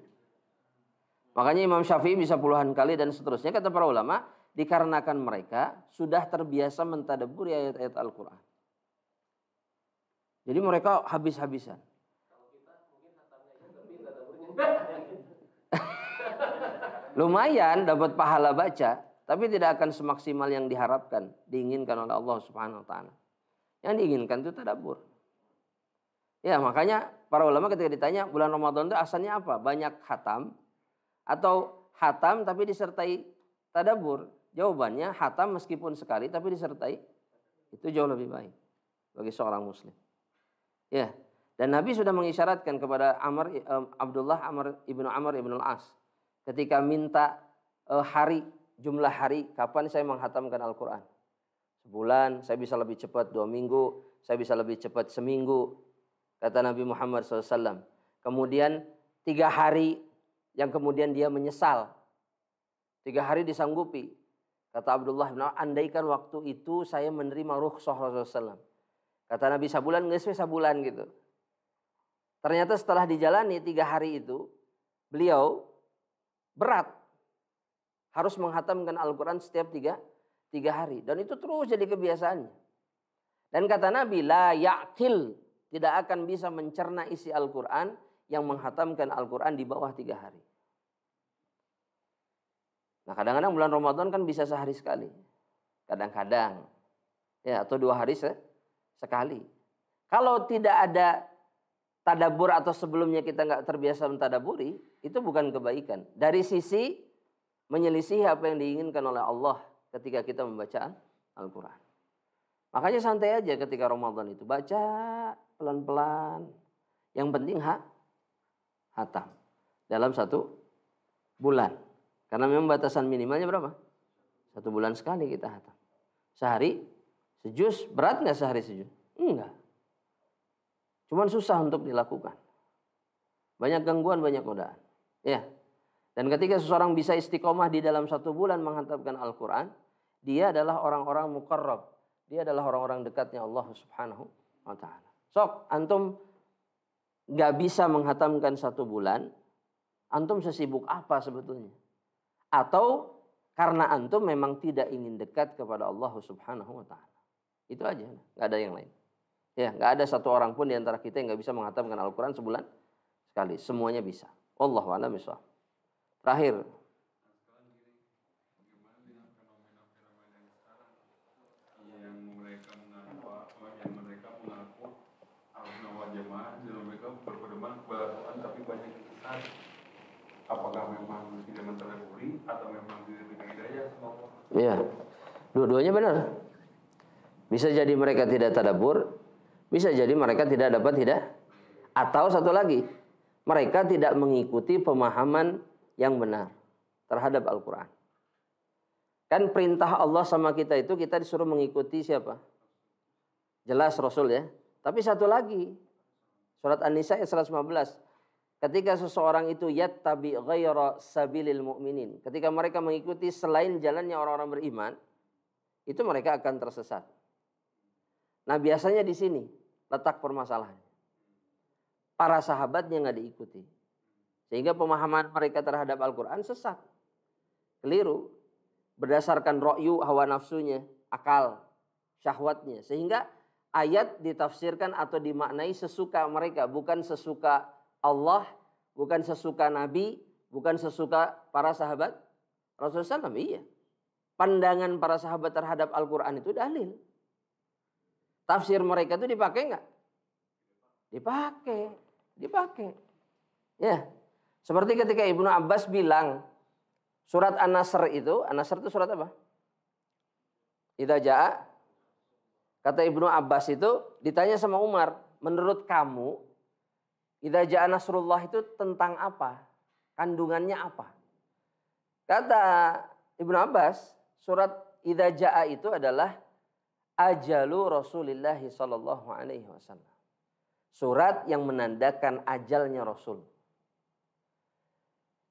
Makanya Imam Syafi'i bisa puluhan kali dan seterusnya kata para ulama dikarenakan mereka sudah terbiasa mentadaburi ayat-ayat Al-Qur'an. Jadi mereka habis-habisan. lumayan dapat pahala baca, tapi tidak akan semaksimal yang diharapkan, diinginkan oleh Allah Subhanahu wa taala. Yang diinginkan itu tadabur. Ya, makanya para ulama ketika ditanya bulan Ramadan itu asalnya apa? Banyak khatam atau khatam tapi disertai tadabur. Jawabannya khatam meskipun sekali tapi disertai itu jauh lebih baik bagi seorang muslim. Ya, dan Nabi sudah mengisyaratkan kepada Amr eh, Abdullah Amr ibnu Amr ibnu Al-As ketika minta e, hari, jumlah hari, kapan saya menghatamkan Al-Quran. Sebulan, saya bisa lebih cepat dua minggu, saya bisa lebih cepat seminggu, kata Nabi Muhammad SAW. Kemudian tiga hari yang kemudian dia menyesal. Tiga hari disanggupi. Kata Abdullah bin andaikan waktu itu saya menerima rukhsah Rasulullah SAW. Kata Nabi sabulan, nggak sabulan gitu. Ternyata setelah dijalani tiga hari itu, beliau berat. Harus menghatamkan Al-Quran setiap tiga, tiga hari. Dan itu terus jadi kebiasaannya. Dan kata Nabi, la ya'kil. Tidak akan bisa mencerna isi Al-Quran yang menghatamkan Al-Quran di bawah tiga hari. Nah kadang-kadang bulan Ramadan kan bisa sehari sekali. Kadang-kadang. Ya atau dua hari se sekali. Kalau tidak ada tadabur atau sebelumnya kita nggak terbiasa mentadaburi, itu bukan kebaikan. Dari sisi menyelisihi apa yang diinginkan oleh Allah ketika kita membaca Al-Quran. Makanya santai aja ketika Ramadan itu. Baca pelan-pelan. Yang penting hak hatam. Dalam satu bulan. Karena memang batasan minimalnya berapa? Satu bulan sekali kita hatam. Sehari sejus. Berat nggak sehari sejus? Enggak. Cuman susah untuk dilakukan. Banyak gangguan, banyak godaan. Ya. Dan ketika seseorang bisa istiqomah di dalam satu bulan menghantamkan Al-Quran, dia adalah orang-orang mukarrab. Dia adalah orang-orang dekatnya Allah subhanahu wa ta'ala. Sok, antum gak bisa menghatamkan satu bulan, antum sesibuk apa sebetulnya? Atau karena antum memang tidak ingin dekat kepada Allah subhanahu wa ta'ala. Itu aja, gak ada yang lain. Ya, nggak ada satu orang pun di antara kita yang nggak bisa menghatamkan Al-Quran sebulan sekali. Semuanya bisa. Allah alam Terakhir. Ya, dua-duanya benar. Bisa jadi mereka tidak tadabur, bisa jadi mereka tidak dapat hidayah. atau satu lagi, mereka tidak mengikuti pemahaman yang benar terhadap Al-Qur'an. Kan perintah Allah sama kita itu kita disuruh mengikuti siapa? Jelas Rasul ya. Tapi satu lagi, surat An-Nisa ayat 115. Ketika seseorang itu yattabi ghaira sabilil mu'minin. Ketika mereka mengikuti selain jalannya orang-orang beriman, itu mereka akan tersesat. Nah biasanya di sini, letak permasalahan. Para sahabatnya nggak diikuti. Sehingga pemahaman mereka terhadap Al-Quran sesat. Keliru. Berdasarkan ro'yu, hawa nafsunya, akal, syahwatnya. Sehingga ayat ditafsirkan atau dimaknai sesuka mereka. Bukan sesuka Allah, bukan sesuka Nabi, bukan sesuka para sahabat Rasulullah SAW. Iya. Pandangan para sahabat terhadap Al-Quran itu dalil. Tafsir mereka itu dipakai nggak? Dipakai, dipakai. Ya, seperti ketika Ibnu Abbas bilang surat An-Nasr itu, An-Nasr itu surat apa? Ida jaa kata Ibnu Abbas itu ditanya sama Umar, menurut kamu Ida jaa nasrullah itu tentang apa? Kandungannya apa? Kata Ibnu Abbas, surat Ida jaa itu adalah ajalu Rasulullah sallallahu alaihi wasallam. Surat yang menandakan ajalnya Rasul.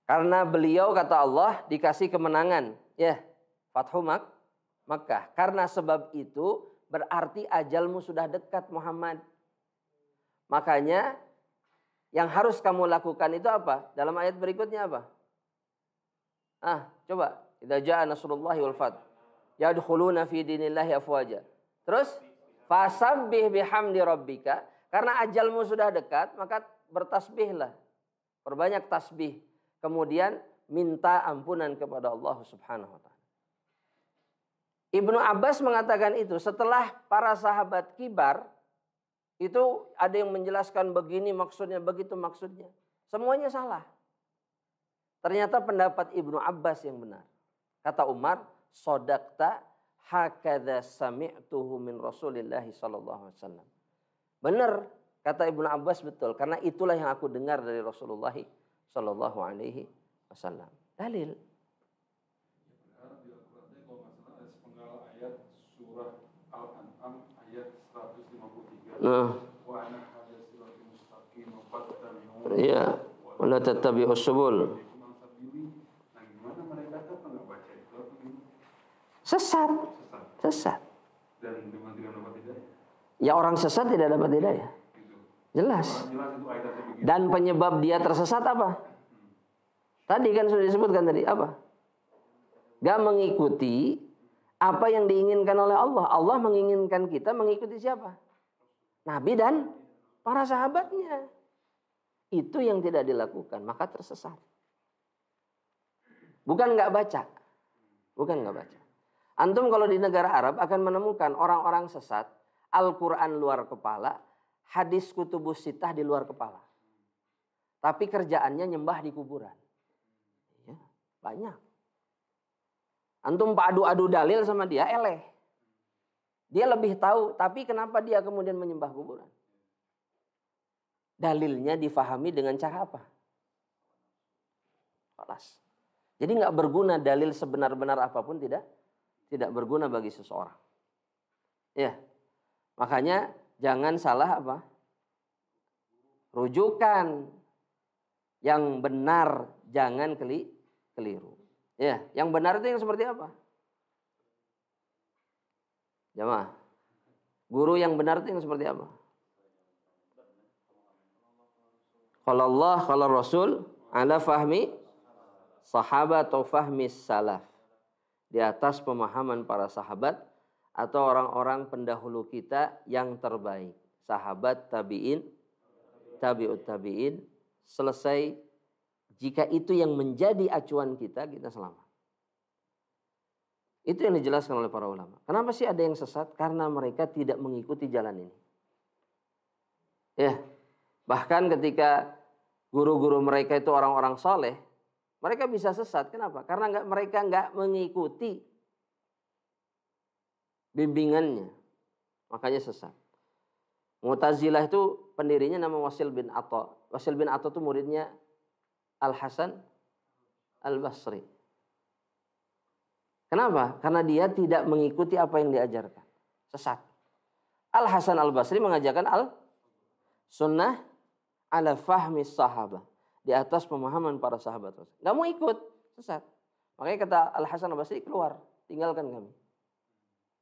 Karena beliau kata Allah dikasih kemenangan, ya, Fathu Mak, Makkah. Karena sebab itu berarti ajalmu sudah dekat Muhammad. Makanya yang harus kamu lakukan itu apa? Dalam ayat berikutnya apa? Ah, coba. Idza jaa nasrullahi wal fath. Yadkhuluna fi dinillahi afwaja. Terus fasabbih bihamdi rabbika karena ajalmu sudah dekat maka bertasbihlah. Perbanyak tasbih. Kemudian minta ampunan kepada Allah Subhanahu wa taala. Ibnu Abbas mengatakan itu setelah para sahabat kibar itu ada yang menjelaskan begini maksudnya begitu maksudnya. Semuanya salah. Ternyata pendapat Ibnu Abbas yang benar. Kata Umar, sodakta hakadha sami'tuhu min Rasulillah sallallahu alaihi wasallam. Benar kata Ibnu Abbas betul karena itulah yang aku dengar dari Rasulullah sallallahu alaihi wasallam. Dalil. Nah. Iya. Wala tattabi'us subul. Sesat. Sesat. Dan Ya orang sesat tidak dapat hidayah. Gitu. Jelas. Dan penyebab dia tersesat apa? Hmm. Tadi kan sudah disebutkan tadi apa? Gak mengikuti apa yang diinginkan oleh Allah. Allah menginginkan kita mengikuti siapa? Nabi dan para sahabatnya. Itu yang tidak dilakukan, maka tersesat. Bukan nggak baca, bukan nggak baca. Antum kalau di negara Arab akan menemukan orang-orang sesat, Al-Quran luar kepala, hadis kutubus sitah di luar kepala. Tapi kerjaannya nyembah di kuburan. Iya, banyak. Antum padu-adu dalil sama dia, eleh. Dia lebih tahu, tapi kenapa dia kemudian menyembah kuburan? Dalilnya difahami dengan cara apa? Jadi nggak berguna dalil sebenar-benar apapun tidak tidak berguna bagi seseorang. Ya. Makanya jangan salah apa? Rujukan yang benar jangan keli keliru. Ya, yang benar itu yang seperti apa? Jamaah. Guru yang benar itu yang seperti apa? Kalau Allah, kalau Rasul, ala fahmi sahabat atau fahmi salaf di atas pemahaman para sahabat atau orang-orang pendahulu kita yang terbaik. Sahabat tabi'in, tabi'ut tabi'in, selesai jika itu yang menjadi acuan kita, kita selamat. Itu yang dijelaskan oleh para ulama. Kenapa sih ada yang sesat? Karena mereka tidak mengikuti jalan ini. Ya, bahkan ketika guru-guru mereka itu orang-orang soleh, mereka bisa sesat. Kenapa? Karena nggak mereka enggak mengikuti bimbingannya. Makanya sesat. Mu'tazilah itu pendirinya nama Wasil bin Atta. Wasil bin Atta itu muridnya Al Hasan Al Basri. Kenapa? Karena dia tidak mengikuti apa yang diajarkan. Sesat. Al Hasan Al Basri mengajarkan al sunnah ala fahmi sahabat di atas pemahaman para sahabat Rasul. Gak mau ikut, sesat. Makanya kata Al Hasan Basri keluar, tinggalkan kami.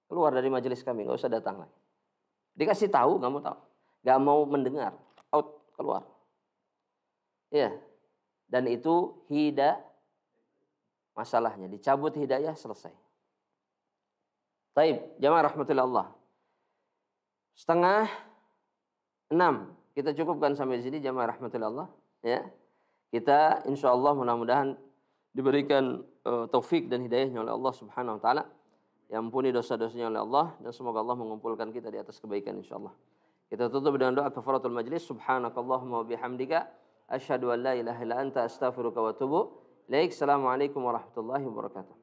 Keluar dari majelis kami, nggak usah datang lagi. Dikasih tahu, nggak mau tahu, nggak mau mendengar, out keluar. Ya, dan itu hidayah masalahnya dicabut hidayah selesai. Taib, jamaah rahmatullah Allah. Setengah enam kita cukupkan sampai sini jamaah rahmatullah Allah. Ya, kita insya Allah mudah-mudahan diberikan uh, taufik dan hidayahnya oleh Allah Subhanahu wa taala. Yang ampuni dosa-dosanya oleh Allah dan semoga Allah mengumpulkan kita di atas kebaikan insya Allah. Kita tutup dengan doa kafaratul majlis. Subhanakallahumma bihamdika asyhadu an la ilaha illa anta astaghfiruka wa atubu ilaik. Assalamualaikum warahmatullahi wabarakatuh.